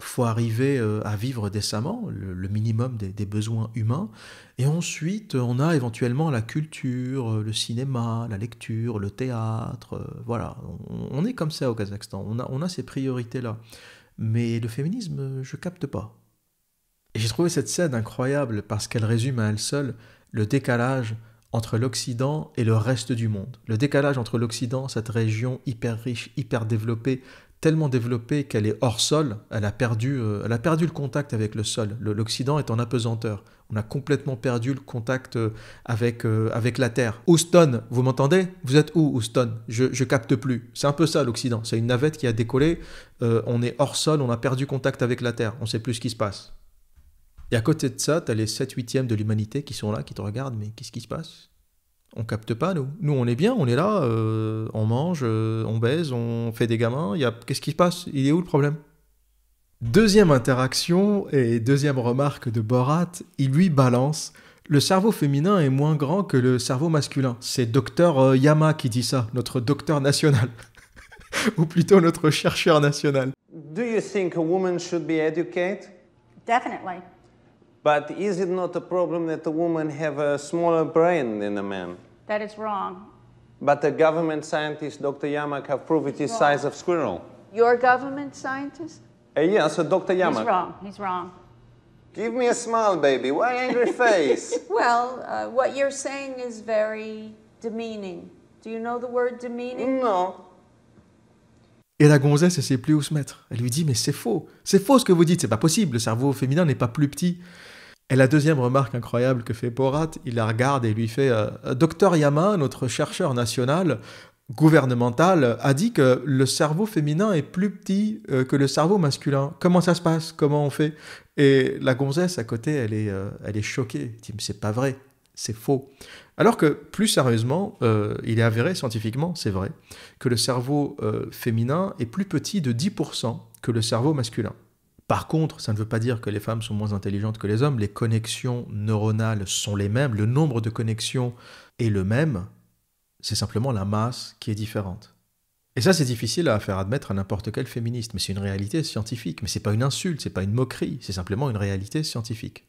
[SPEAKER 1] faut arriver euh, à vivre décemment, le, minimum des, besoins humains. Et ensuite, on a éventuellement la culture, euh, le cinéma, la lecture, le théâtre. voilà, on, est comme ça au Kazakhstan. On a, on a ces priorités-là. Mais le féminisme, je capte pas. Et j'ai trouvé cette scène incroyable parce qu'elle résume à elle seule le décalage entre l'Occident et le reste du monde. Le décalage entre l'Occident, cette région hyper riche, hyper développée, tellement développée qu'elle est hors sol, elle a perdu, euh, elle a perdu le contact avec le sol. L'Occident est en apesanteur. On a complètement perdu le contact euh, avec, euh, avec la Terre. Houston, vous m'entendez Vous êtes où, Houston je, je capte plus. C'est un peu ça, l'Occident. C'est une navette qui a décollé. on est hors sol, on a perdu contact avec la Terre. On ne sait plus ce qui se passe. Et à côté de ça, tu as les 7 huitièmes de l'humanité qui sont là, qui te regardent, mais qu'est-ce qui se passe On capte pas, nous. Nous, on est bien, on est là, euh, on mange, euh, on baise, on fait des gamins. a... Qu'est-ce qui se passe Il est où le problème Deuxième interaction et deuxième remarque de Borat, il lui balance le cerveau féminin est moins grand que le cerveau masculin. C'est docteur euh, Yama qui dit ça, notre docteur national. <laughs> Ou plutôt notre
[SPEAKER 2] chercheur national. Do you think a woman should be educated? Definitely. But is it not a problem that a woman have a smaller brain than a man? That is wrong. But the government scientist, Dr. Yamak, have proved it is de size of squirrel. Your government scientist? Uh, yeah, so Dr. Yamak. He's wrong. He's wrong. Give me a smile, baby. Why angry <laughs> face? well, uh, what you're saying is very demeaning. Do you know the word demeaning? No. Et la
[SPEAKER 1] gonzesse ne sait plus où se mettre. Elle lui dit, mais c'est faux. C'est faux ce que vous dites, c'est pas possible. Le cerveau féminin n'est pas plus petit. Et la deuxième remarque incroyable que fait Borat, il la regarde et lui fait euh, Docteur Yama, notre chercheur national gouvernemental, a dit que le cerveau féminin est plus petit euh, que le cerveau masculin. Comment ça se passe Comment on fait Et la gonzesse à côté, elle est, euh, elle est choquée. Elle dit Mais c'est pas vrai, c'est faux. Alors que, plus sérieusement, il est avéré scientifiquement, c'est vrai, que le cerveau féminin est plus petit de 10% que le cerveau masculin. Par contre, ça ne veut pas dire que les femmes sont moins intelligentes que les hommes. Les connexions neuronales sont les mêmes, le nombre de connexions est le même, c'est simplement la masse qui est différente. Et ça, c'est difficile à faire admettre à n'importe quel féministe, mais c'est une réalité scientifique. Mais c'est pas une insulte, c'est pas une moquerie, c'est simplement une réalité scientifique.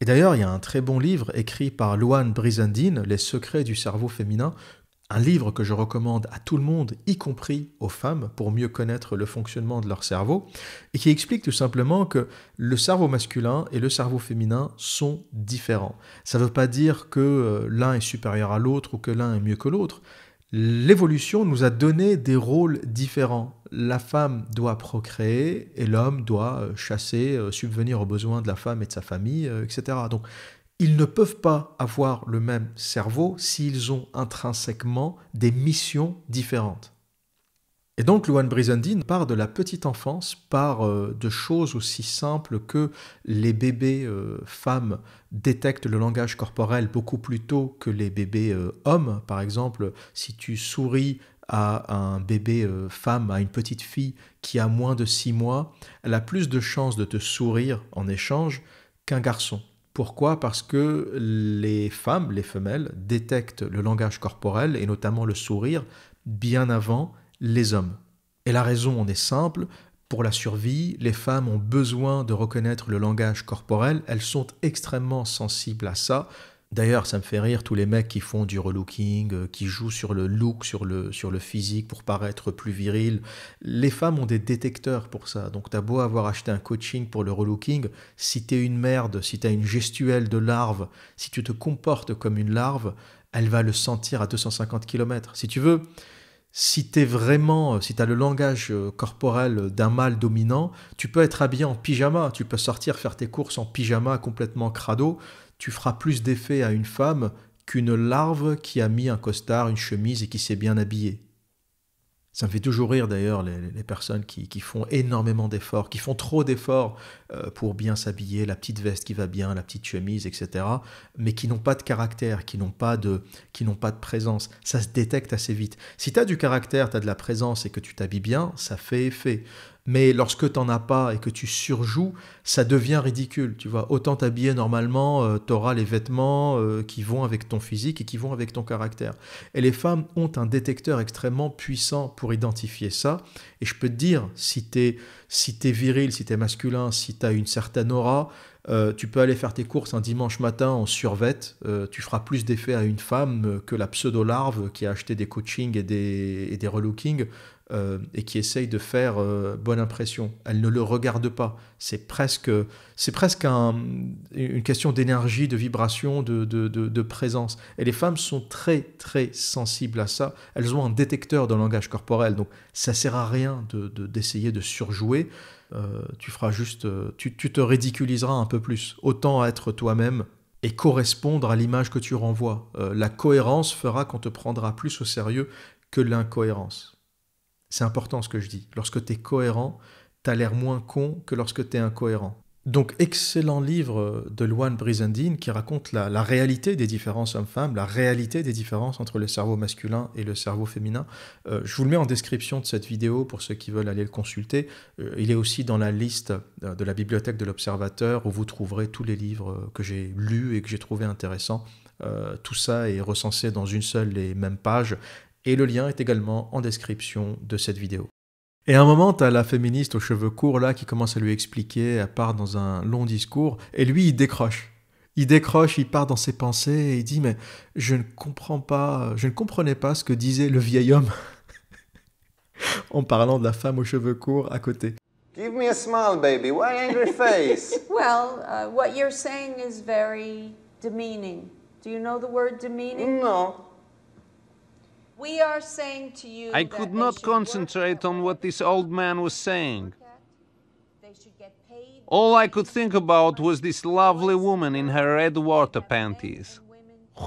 [SPEAKER 1] Et d'ailleurs, il y a un très bon livre écrit par Luan Brizendine, Les secrets du cerveau féminin, un livre que je recommande à tout le monde, y compris aux femmes, pour mieux connaître le fonctionnement de leur cerveau, et qui explique tout simplement que le cerveau masculin et le cerveau féminin sont différents. Ça ne veut pas dire que euh, l'un est supérieur à l'autre ou que l'un est mieux que l'autre. L'évolution nous a donné des rôles différents. La femme doit procréer et l'homme doit euh, chasser, euh, subvenir aux besoins de la femme et de sa famille, etc. Donc ils ne peuvent pas avoir le même cerveau s'ils ont intrinsèquement des missions différentes. Et donc Luan Brizendine part de la petite enfance, par euh, de choses aussi simples que les bébés euh, femmes détectent le langage corporel beaucoup plus tôt que les bébés euh, hommes. Par exemple, si tu souris à un bébé femme, à une petite fille qui a moins de 6 mois, elle a plus de chances de te sourire en échange qu'un garçon. Pourquoi Parce que les femmes, les femelles, détectent le langage corporel et notamment le sourire bien avant les hommes. Et la raison en est simple, pour la survie, les femmes ont besoin de reconnaître le langage corporel, elles sont extrêmement sensibles à ça, D'ailleurs, ça me fait rire tous les mecs qui font du relooking, euh, qui jouent sur le look, sur le, sur le physique pour paraître plus viril. Les femmes ont des détecteurs pour ça. Donc, t'as beau avoir acheté un coaching pour le relooking, si t'es une merde, si t'as une gestuelle de larve, si tu te comportes comme une larve, elle va le sentir à 250 km. Si tu veux, si t'es vraiment, euh, si t'as le langage euh, corporel d'un mâle dominant, tu peux être habillé en pyjama, tu peux sortir faire tes courses en pyjama complètement crado, tu feras plus d'effet à une femme qu'une larve qui a mis un costard, une chemise et qui s'est bien habillée. Ça me fait toujours rire d'ailleurs les, personnes qui, font énormément d'efforts, qui font trop d'efforts euh, pour bien s'habiller, la petite veste qui va bien, la petite chemise, etc. Mais qui n'ont pas de caractère, qui n'ont pas de, qui n'ont pas de présence. Ça se détecte assez vite. Si tu as du caractère, tu as de la présence et que tu t'habilles bien, ça fait effet. Mais lorsque tu n'en as pas et que tu surjoues, ça devient ridicule. Tu vois, autant t'habiller normalement, euh, tu auras les vêtements euh, qui vont avec ton physique et qui vont avec ton caractère. Et les femmes ont un détecteur extrêmement puissant pour identifier ça. Et je peux te dire, si tu es viril, si tu es masculin, si tu as une certaine aura, euh, tu peux aller faire tes courses un dimanche matin en survette, tu feras plus d'effet à une femme que la pseudo-larve qui a acheté des coachings et des, et des relookings euh, et qui essaye de faire euh, bonne impression. Elle ne le regarde pas. C'est presque, c'est presque une question d'énergie, de vibration, de, présence. Et les femmes sont très très sensibles à ça. Elles ont un détecteur dans le langage corporel, donc ça sert à rien d'essayer de, surjouer. Euh, tu feras juste, tu te ridiculiseras un peu plus. Autant être toi-même et correspondre à l'image que tu renvoies. la cohérence fera qu'on te prendra plus au sérieux que l'incohérence. C'est important ce que je dis. Lorsque tu es cohérent, tu as l'air moins con que lorsque tu es incohérent. Donc, excellent livre de Luan Brizendine qui raconte la, réalité des différences hommes-femmes, la réalité des différences entre le cerveau masculin et le cerveau féminin. Euh, je vous le mets en description de cette vidéo pour ceux qui veulent aller le consulter. Euh, il est aussi dans la liste euh, de la bibliothèque de l'Observateur où vous trouverez tous les livres que j'ai lus et que j'ai trouvés intéressants. tout ça est recensé dans une seule et même page et le lien est également en description de cette vidéo. Et à un moment, t'as la féministe aux cheveux courts là qui commence à lui expliquer, elle part dans un long discours, et lui, il décroche. Il décroche, il part dans ses pensées et il dit mais je ne comprends pas, je ne comprenais pas ce que disait le vieil homme <laughs> en parlant de la femme aux cheveux courts à côté.
[SPEAKER 2] Give me a smile, baby. Why angry face? <laughs> well, uh, what you're saying is very demeaning. Do you know the word demeaning? I could not concentrate on what this old man was saying. All I could think about was this lovely woman in her red water panties.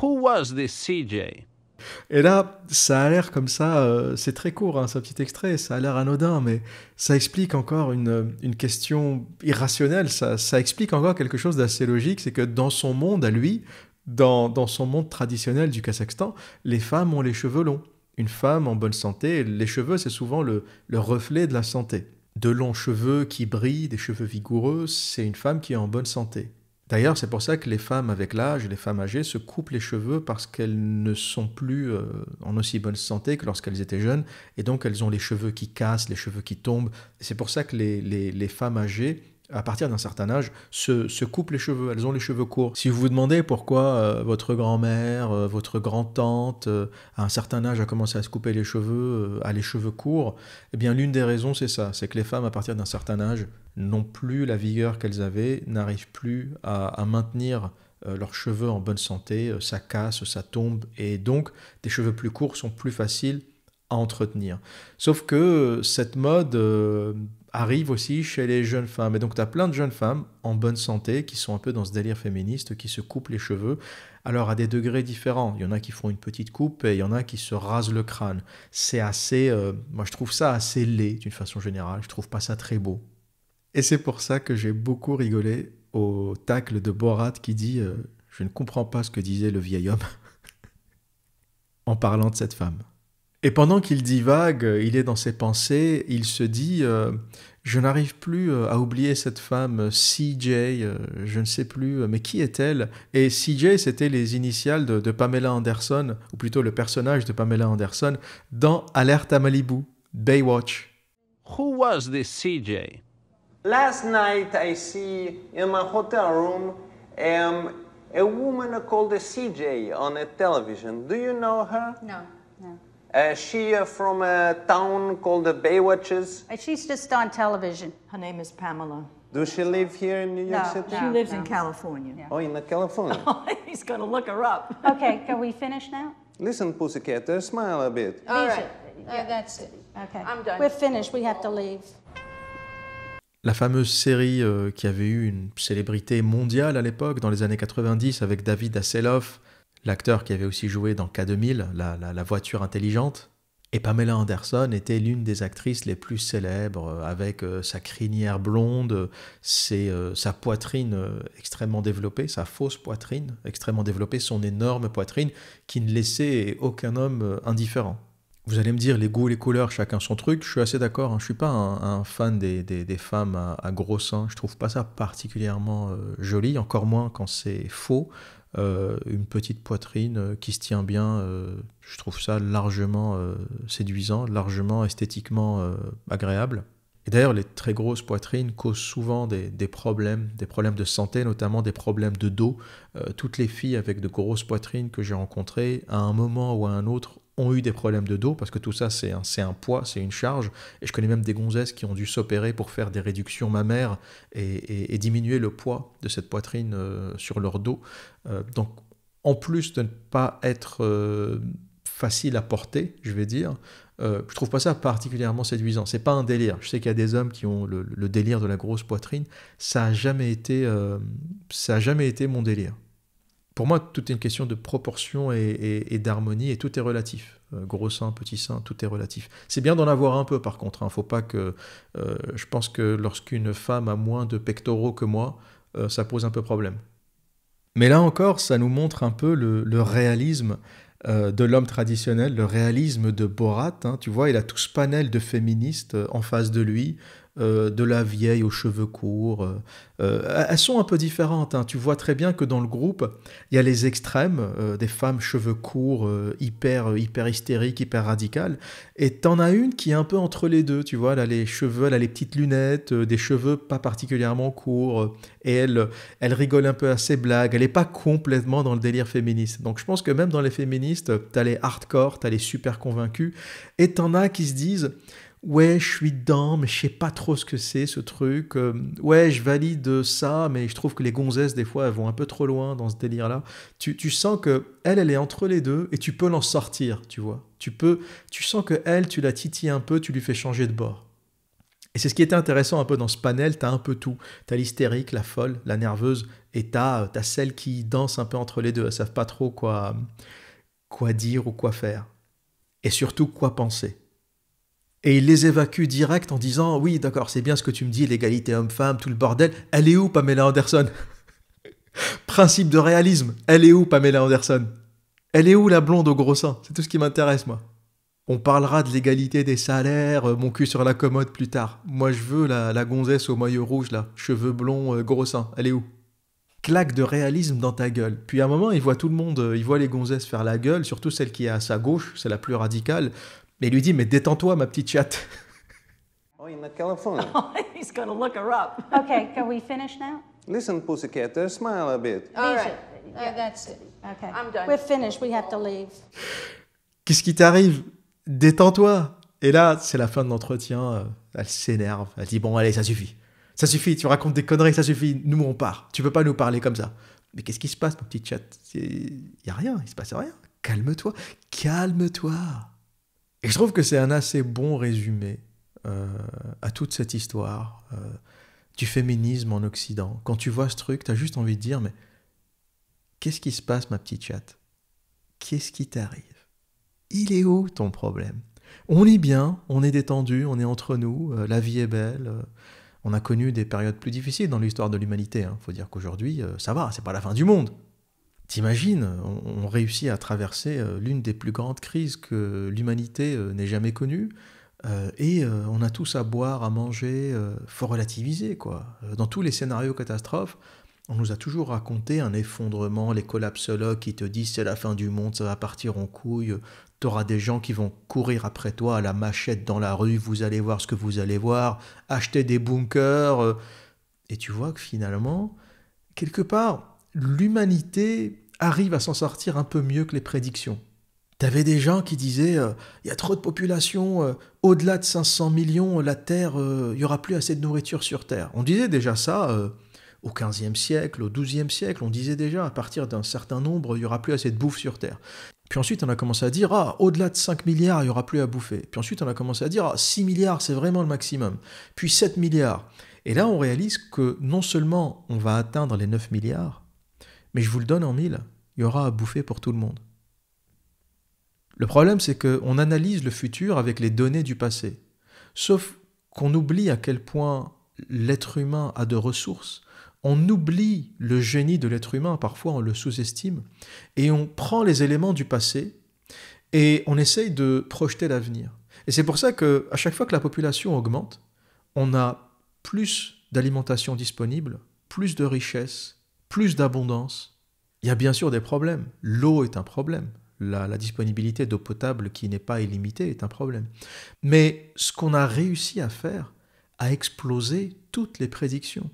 [SPEAKER 2] Who was this CJ?
[SPEAKER 1] Et là, ça a l'air comme ça, euh, c'est très court, hein, ce petit extrait, ça a l'air anodin, mais ça explique encore une, une question irrationnelle, ça, ça, explique encore quelque chose d'assez logique, c'est que dans son monde, à lui, dans, son monde traditionnel du Kazakhstan, les femmes ont les cheveux longs. Une femme en bonne santé, les cheveux, c'est souvent le, reflet de la santé. De longs cheveux qui brillent, des cheveux vigoureux, c'est une femme qui est en bonne santé. D'ailleurs, c'est pour ça que les femmes avec l'âge, les femmes âgées, se coupent les cheveux parce qu'elles ne sont plus euh, en aussi bonne santé que lorsqu'elles étaient jeunes, et donc elles ont les cheveux qui cassent, les cheveux qui tombent. C'est pour ça que les femmes âgées à partir d'un certain âge, se, se, coupent les cheveux, elles ont les cheveux courts. Si vous vous demandez pourquoi euh, votre grand-mère, euh, votre grand-tante, euh, à un certain âge, a commencé à se couper les cheveux, a les cheveux courts, eh bien l'une des raisons, c'est ça, c'est que les femmes, à partir d'un certain âge, n'ont plus la vigueur qu'elles avaient, n'arrivent plus à maintenir leurs cheveux en bonne santé, ça casse, ça tombe, et donc des cheveux plus courts sont plus faciles à entretenir. Sauf que cette mode arrive aussi chez les jeunes femmes. Et donc, tu as plein de jeunes femmes en bonne santé qui sont un peu dans ce délire féministe, qui se coupent les cheveux, alors à des degrés différents. Il y en a qui font une petite coupe et il y en a qui se rasent le crâne. C'est assez. Euh, moi, je trouve ça assez laid d'une façon générale. Je trouve pas ça très beau. Et c'est pour ça que j'ai beaucoup rigolé au tacle de Borat qui dit euh, Je ne comprends pas ce que disait le vieil homme <laughs> en parlant de cette femme. Et pendant qu'il divague, il est dans ses pensées, il se dit euh, Je n'arrive plus euh, à oublier cette femme, CJ, euh, je ne sais plus, mais qui est-elle Et CJ, c'était les initiales de, Pamela Anderson, ou plutôt le personnage de Pamela Anderson, dans Alerte à Malibu, Baywatch.
[SPEAKER 2] Who was this CJ Last night I see in my hotel room um, a woman called CJ on a television. Do you know her No. Uh, she uh, from a town called the Baywatches. And uh, she's just on television. Her name is Pamela. Does she live here in New York no, City? No, she lives in California. Oh, in California. <laughs> Oh, he's going to look her up. <laughs> okay, can we finish now? Listen, Pussycat, uh, smile a bit. All right. Uh, yeah, that's it. Okay. I'm done. We're finished. We have to leave.
[SPEAKER 1] La fameuse série euh, qui avait eu une célébrité mondiale à l'époque, dans les années 90, avec David Hasselhoff, l'acteur qui avait aussi joué dans K2000, la, voiture intelligente. Et Pamela Anderson était l'une des actrices les plus célèbres, euh, avec euh, sa crinière blonde, euh, sa poitrine extrêmement développée, sa fausse poitrine extrêmement développée, son énorme poitrine qui ne laissait aucun homme indifférent. Vous allez me dire, les goûts, les couleurs, chacun son truc. Je suis assez d'accord, hein. je ne suis pas un, fan des, femmes à, gros seins. Je trouve pas ça particulièrement joli, encore moins quand c'est faux. Euh, une petite poitrine euh, qui se tient bien. Euh, je trouve ça largement séduisant, largement esthétiquement agréable. Et d'ailleurs, les très grosses poitrines causent souvent des, problèmes, des problèmes de santé, notamment des problèmes de dos. toutes les filles avec de grosses poitrines que j'ai rencontrées, à un moment ou à un autre, ont eu des problèmes de dos, parce que tout ça, c'est un, un, poids, c'est une charge. Et je connais même des gonzesses qui ont dû s'opérer pour faire des réductions mammaires et, diminuer le poids de cette poitrine euh, sur leur dos. Euh, donc, en plus de ne pas être euh, facile à porter, je vais dire, je trouve pas ça particulièrement séduisant. C'est pas un délire. Je sais qu'il y a des hommes qui ont le, délire de la grosse poitrine. Ça a jamais été, ça a jamais été mon délire pour moi, tout est une question de proportion et, d'harmonie, et tout est relatif. Euh, gros sein, petit sein, tout est relatif. C'est bien d'en avoir un peu, par contre. Hein. Faut pas que, euh, je pense que lorsqu'une femme a moins de pectoraux que moi, euh, ça pose un peu problème. Mais là encore, ça nous montre un peu le, réalisme de l'homme traditionnel, le réalisme de Borat. Hein. Tu vois, il a tout ce panel de féministes en face de lui. Euh, de la vieille aux cheveux courts. Euh, euh, elles sont un peu différentes. Hein. Tu vois très bien que dans le groupe, il y a les extrêmes, des femmes cheveux courts, hyper, hyper hystériques, hyper radicales. Et t'en as une qui est un peu entre les deux. Tu vois, elle a les cheveux, elle a les petites lunettes, des cheveux pas particulièrement courts. et elle, elle rigole un peu à ses blagues. Elle n'est pas complètement dans le délire féministe. Donc je pense que même dans les féministes, t'as les hardcore, t'as les super convaincus. Et t'en as qui se disent ouais, je suis dedans, mais je sais pas trop ce que c'est ce truc. Euh, ouais, je valide ça, mais je trouve que les gonzesses, des fois, elles vont un peu trop loin dans ce délire-là. Tu, sens que elle, elle est entre les deux et tu peux l'en sortir, tu vois. Tu peux, tu sens que elle, tu la titilles un peu, tu lui fais changer de bord. Et c'est ce qui était intéressant un peu dans ce panel, tu as un peu tout. Tu as l'hystérique, la folle, la nerveuse, et tu as euh, celle qui danse un peu entre les deux. Elles savent pas trop quoi, quoi dire ou quoi faire. Et surtout, quoi penser et il les évacue direct en disant Oui, d'accord, c'est bien ce que tu me dis, l'égalité homme-femme, tout le bordel. Elle est où, Pamela Anderson <laughs> Principe de réalisme. Elle est où, Pamela Anderson Elle est où, la blonde au gros sein C'est tout ce qui m'intéresse, moi. On parlera de l'égalité des salaires, euh, mon cul sur la commode plus tard. Moi, je veux la, la gonzesse au maillot rouge, là, cheveux blonds, euh, gros sein. Elle est où Claque de réalisme dans ta gueule. Puis à un moment, il voit tout le monde, euh, il voit les gonzesses faire la gueule, surtout celle qui est à sa gauche, c'est la plus radicale. Mais il lui dit, mais détends-toi, ma petite chatte.
[SPEAKER 2] Oh, in <laughs> he's gonna look her up. okay, can we finish now? Listen, pussycat, uh, smile a bit. All right, uh, that's it. Okay, I'm done. We're finished. We have to leave.
[SPEAKER 1] Qu'est-ce qui t'arrive Détends-toi. Et là, c'est la fin de l'entretien. Euh, elle s'énerve. Elle dit bon, allez, ça suffit. Ça suffit. Tu racontes des conneries, ça suffit. Nous, on part. Tu peux pas nous parler comme ça. Mais qu'est-ce qui se passe, ma petite chat Il y a rien. Il se passe rien. Calme-toi. Calme-toi. Et je trouve que c'est un assez bon résumé euh, à toute cette histoire euh, du féminisme en Occident. Quand tu vois ce truc, tu as juste envie de dire, mais qu'est-ce qui se passe, ma petite chatte Qu'est-ce qui t'arrive Il est où ton problème On lit bien, on est détendu, on est entre nous, euh, la vie est belle. on a connu des périodes plus difficiles dans l'histoire de l'humanité. Il hein. Faut dire qu'aujourd'hui, ça va, c'est pas la fin du monde. T'imagines, on, réussit à traverser euh, l'une des plus grandes crises que l'humanité euh, n'ait jamais connue, euh, et on a tous à boire, à manger, faut relativiser quoi. Dans tous les scénarios catastrophes, on nous a toujours raconté un effondrement, les collapsologues qui te disent c'est la fin du monde, ça va partir en couille, t'auras des gens qui vont courir après toi à la machette dans la rue, vous allez voir ce que vous allez voir, acheter des bunkers. et tu vois que finalement, quelque part, l'humanité arrive à s'en sortir un peu mieux que les prédictions. T'avais des gens qui disaient euh, il y a trop de population, euh, au-delà de 500 millions, la Terre, euh, il y n'y aura plus assez de nourriture sur Terre. On disait déjà ça au 15e siècle, au 12e siècle, on disait déjà à partir d'un certain nombre, il n'y aura plus assez de bouffe sur Terre. Puis ensuite, on a commencé à dire ah, au-delà de 5 milliards, il n'y aura plus à bouffer. Puis ensuite, on a commencé à dire 6 ah, milliards, c'est vraiment le maximum. Puis 7 milliards. Et là, on réalise que non seulement on va atteindre les 9 milliards, mais je vous le donne en mille, il y aura à bouffer pour tout le monde. Le problème, c'est qu'on analyse le futur avec les données du passé, sauf qu'on oublie à quel point l'être humain a de ressources, on oublie le génie de l'être humain, parfois on le sous-estime, et on prend les éléments du passé et on essaye de projeter l'avenir. Et c'est pour ça que à chaque fois que la population augmente, on a plus d'alimentation disponible, plus de richesses, plus d'abondance, il y a bien sûr des problèmes. L'eau est un problème. La, disponibilité d'eau potable qui n'est pas illimitée est un problème. Mais ce qu'on a réussi à faire a explosé toutes les prédictions.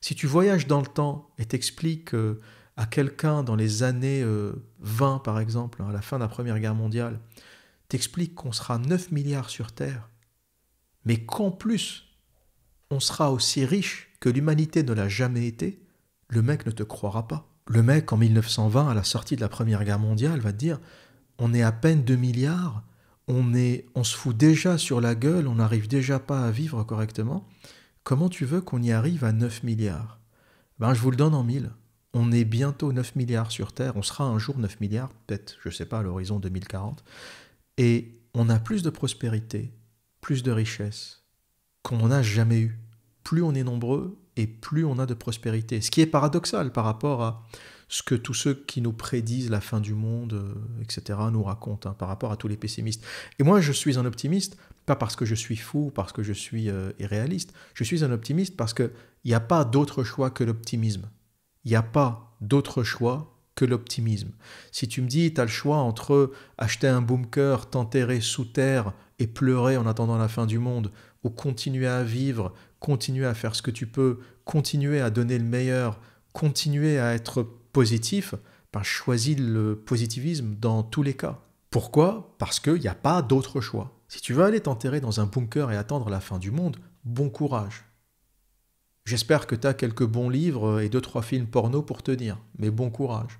[SPEAKER 1] Si tu voyages dans le temps et t'expliques euh, à quelqu'un dans les années 20, euh, par exemple, hein, à la fin de la Première Guerre mondiale, t'expliques qu'on sera 9 milliards sur Terre, mais qu'en plus, on sera aussi riche que l'humanité ne l'a jamais été, le mec ne te croira pas. Le mec, en 1920, à la sortie de la Première Guerre mondiale, va te dire on est à peine 2 milliards, on, est, on se fout déjà sur la gueule, on n'arrive déjà pas à vivre correctement. Comment tu veux qu'on y arrive à 9 milliards ben, Je vous le donne en mille. On est bientôt 9 milliards sur Terre, on sera un jour 9 milliards, peut-être, je ne sais pas, à l'horizon 2040. Et on a plus de prospérité, plus de richesse qu'on n'en a jamais eu. Plus on est nombreux, et plus on a de prospérité. Ce qui est paradoxal par rapport à ce que tous ceux qui nous prédisent la fin du monde, euh, etc., nous racontent, hein, par rapport à tous les pessimistes. Et moi, je suis un optimiste, pas parce que je suis fou, parce que je suis euh, irréaliste, je suis un optimiste parce qu'il n'y a pas d'autre choix que l'optimisme. Il n'y a pas d'autre choix que l'optimisme. Si tu me dis, tu as le choix entre acheter un bunker, t'enterrer sous terre et pleurer en attendant la fin du monde, ou continuer à vivre continuer à faire ce que tu peux, continuer à donner le meilleur, continuer à être positif, ben, choisis le positivisme dans tous les cas. Pourquoi Parce qu'il n'y a pas d'autre choix. Si tu veux aller t'enterrer dans un bunker et attendre la fin du monde, bon courage. J'espère que tu as quelques bons livres et deux, trois films porno pour te dire, mais bon courage.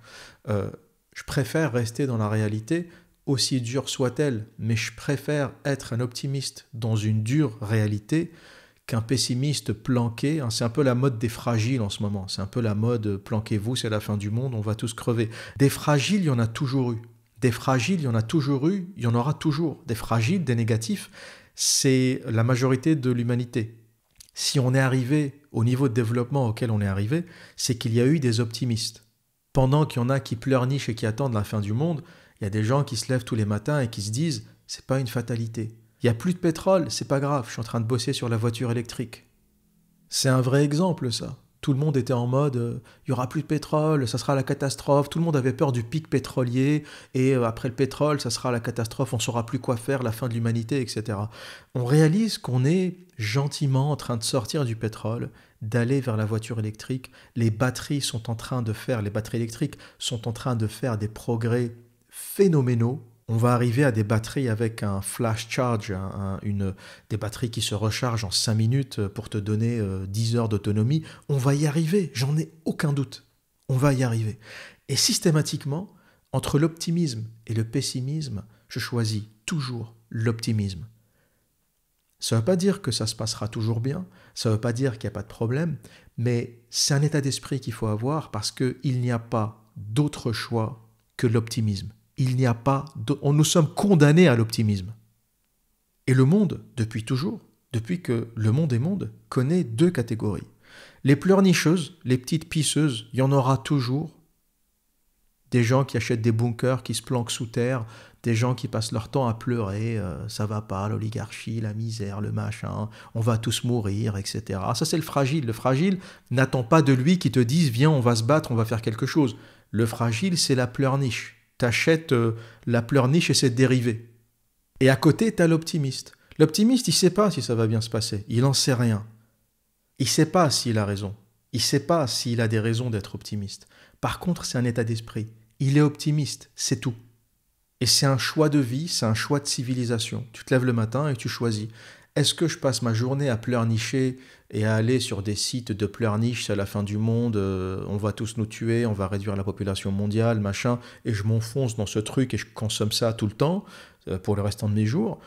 [SPEAKER 1] Euh, je préfère rester dans la réalité, aussi dure soit-elle, mais je préfère être un optimiste dans une dure réalité qu'un pessimiste planqué. Hein, c'est un peu la mode des fragiles en ce moment. C'est un peu la mode euh, planquez-vous, c'est la fin du monde, on va tous crever. Des fragiles, il y en a toujours eu. Des fragiles, il y en a toujours eu, il y en aura toujours. Des fragiles, des négatifs, c'est la majorité de l'humanité. Si on est arrivé au niveau de développement auquel on est arrivé, c'est qu'il y a eu des optimistes. Pendant qu'il y en a qui pleurnichent et qui attendent la fin du monde, il y a des gens qui se lèvent tous les matins et qui se disent c'est pas une fatalité. Il n'y a plus de pétrole, c'est pas grave, je suis en train de bosser sur la voiture électrique. C'est un vrai exemple, ça. Tout le monde était en mode euh, il y aura plus de pétrole, ça sera la catastrophe. Tout le monde avait peur du pic pétrolier et euh, après le pétrole, ça sera la catastrophe, on saura plus quoi faire, la fin de l'humanité, etc. On réalise qu'on est gentiment en train de sortir du pétrole, d'aller vers la voiture électrique. Les batteries sont en train de faire, les batteries électriques sont en train de faire des progrès phénoménaux on va arriver à des batteries avec un flash charge, une, des batteries qui se rechargent en 5 minutes euh, pour te donner 10 euh, heures d'autonomie. On va y arriver, j'en ai aucun doute. On va y arriver. Et systématiquement, entre l'optimisme et le pessimisme, je choisis toujours l'optimisme. Ça ne veut pas dire que ça se passera toujours bien, ça ne veut pas dire qu'il n'y a pas de problème, mais c'est un état d'esprit qu'il faut avoir parce qu'il n'y a pas d'autre choix que l'optimisme il n'y a pas on nous sommes condamnés à l'optimisme. Et le monde, depuis toujours, depuis que le monde est monde, connaît deux catégories. Les pleurnicheuses, les petites pisseuses, il y en aura toujours. Des gens qui achètent des bunkers, qui se planquent sous terre, des gens qui passent leur temps à pleurer, euh, ça va pas, l'oligarchie, la misère, le machin, on va tous mourir, etc. Ça c'est le fragile. Le fragile n'attend pas de lui qui te dise viens, on va se battre, on va faire quelque chose. Le fragile, c'est la pleurniche t'achètes euh, la pleurniche et ses dérivés. Et à côté, t'as l'optimiste. L'optimiste, il sait pas si ça va bien se passer. Il n'en sait rien. Il sait pas s'il a raison. Il sait pas s'il a des raisons d'être optimiste. Par contre, c'est un état d'esprit. Il est optimiste, c'est tout. Et c'est un choix de vie, c'est un choix de civilisation. Tu te lèves le matin et tu choisis. Est-ce que je passe ma journée à pleurnicher et à aller sur des sites de pleurniche, c'est la fin du monde, euh, on va tous nous tuer, on va réduire la population mondiale, machin, et je m'enfonce dans ce truc et je consomme ça tout le temps euh, pour le restant de mes jours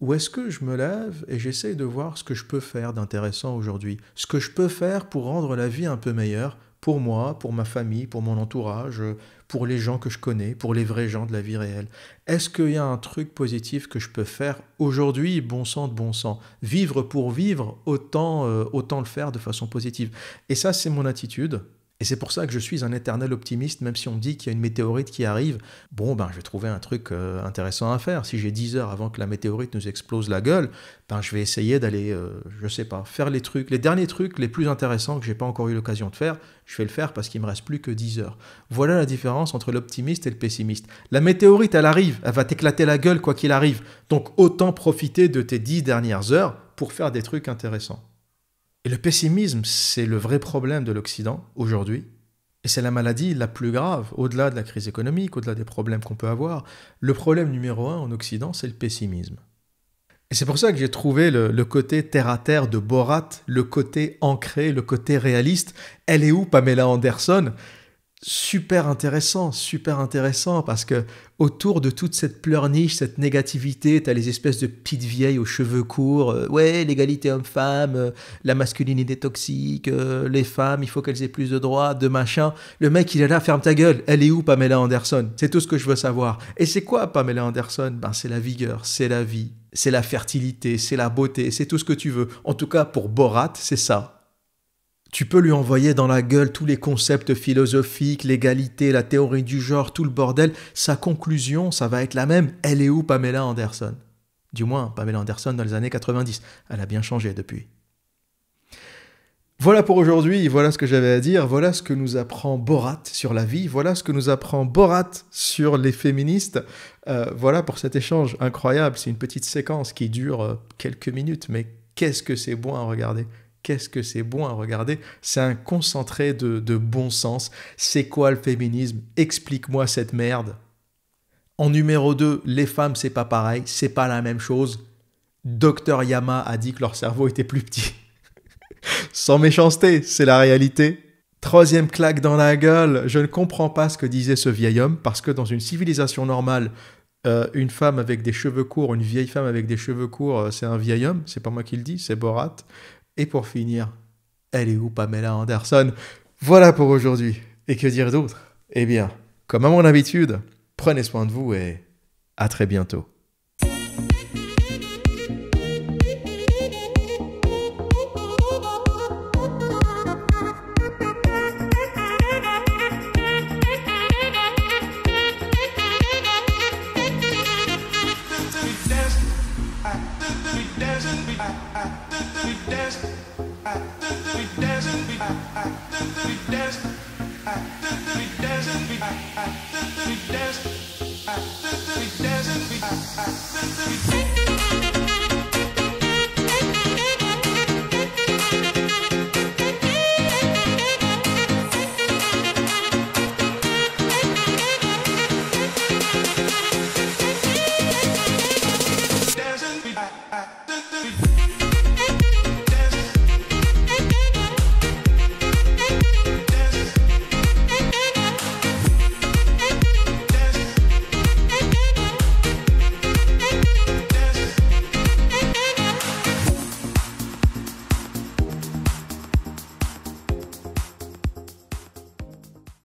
[SPEAKER 1] Ou est-ce que je me lève et j'essaye de voir ce que je peux faire d'intéressant aujourd'hui Ce que je peux faire pour rendre la vie un peu meilleure pour moi, pour ma famille, pour mon entourage, pour les gens que je connais, pour les vrais gens de la vie réelle Est-ce qu'il y a un truc positif que je peux faire aujourd'hui Bon sang de bon sang. Vivre pour vivre, autant, euh, autant le faire de façon positive. Et ça, c'est mon attitude. Et c'est pour ça que je suis un éternel optimiste, même si on me dit qu'il y a une météorite qui arrive. Bon, ben, je vais trouver un truc euh, intéressant à faire. Si j'ai 10 heures avant que la météorite nous explose la gueule, ben, je vais essayer d'aller, euh, je sais pas, faire les trucs, les derniers trucs les plus intéressants que j'ai pas encore eu l'occasion de faire. Je vais le faire parce qu'il me reste plus que 10 heures. Voilà la différence entre l'optimiste et le pessimiste. La météorite, elle arrive, elle va t'éclater la gueule quoi qu'il arrive. Donc, autant profiter de tes 10 dernières heures pour faire des trucs intéressants le pessimisme, c'est le vrai problème de l'Occident aujourd'hui. Et c'est la maladie la plus grave, au-delà de la crise économique, au-delà des problèmes qu'on peut avoir. Le problème numéro un en Occident, c'est le pessimisme. Et c'est pour ça que j'ai trouvé le, côté terre à terre de Borat, le côté ancré, le côté réaliste. Elle est où Pamela Anderson super intéressant, super intéressant, parce que autour de toute cette pleurniche, cette négativité, t'as les espèces de pites vieilles aux cheveux courts, euh, ouais, l'égalité homme-femme, euh, la masculinité toxique, euh, les femmes, il faut qu'elles aient plus de droits, de machin. Le mec, il est là, ferme ta gueule, elle est où Pamela Anderson C'est tout ce que je veux savoir. Et c'est quoi Pamela Anderson Ben c'est la vigueur, c'est la vie, c'est la fertilité, c'est la beauté, c'est tout ce que tu veux. En tout cas, pour Borat, c'est ça. Tu peux lui envoyer dans la gueule tous les concepts philosophiques, l'égalité, la théorie du genre, tout le bordel. Sa conclusion, ça va être la même. Elle est où Pamela Anderson Du moins, Pamela Anderson dans les années 90. Elle a bien changé depuis. Voilà pour aujourd'hui, voilà ce que j'avais à dire, voilà ce que nous apprend Borat sur la vie, voilà ce que nous apprend Borat sur les féministes. Euh, voilà pour cet échange incroyable, c'est une petite séquence qui dure euh, quelques minutes, mais qu'est-ce que c'est bon à regarder qu'est-ce que c'est bon à regarder. C'est un concentré de, bon sens. C'est quoi le féminisme Explique-moi cette merde. En numéro 2, les femmes, c'est pas pareil, c'est pas la même chose. Docteur Yama a dit que leur cerveau était plus petit. <laughs> Sans méchanceté, c'est la réalité. Troisième claque dans la gueule, je ne comprends pas ce que disait ce vieil homme, parce que dans une civilisation normale, euh, une femme avec des cheveux courts, une vieille femme avec des cheveux courts, euh, c'est un vieil homme, c'est pas moi qui le dis, c'est Borat. Et pour finir, elle est où Pamela Anderson Voilà pour aujourd'hui. Et que dire d'autre Eh bien, comme à mon habitude, prenez soin de vous et à très bientôt.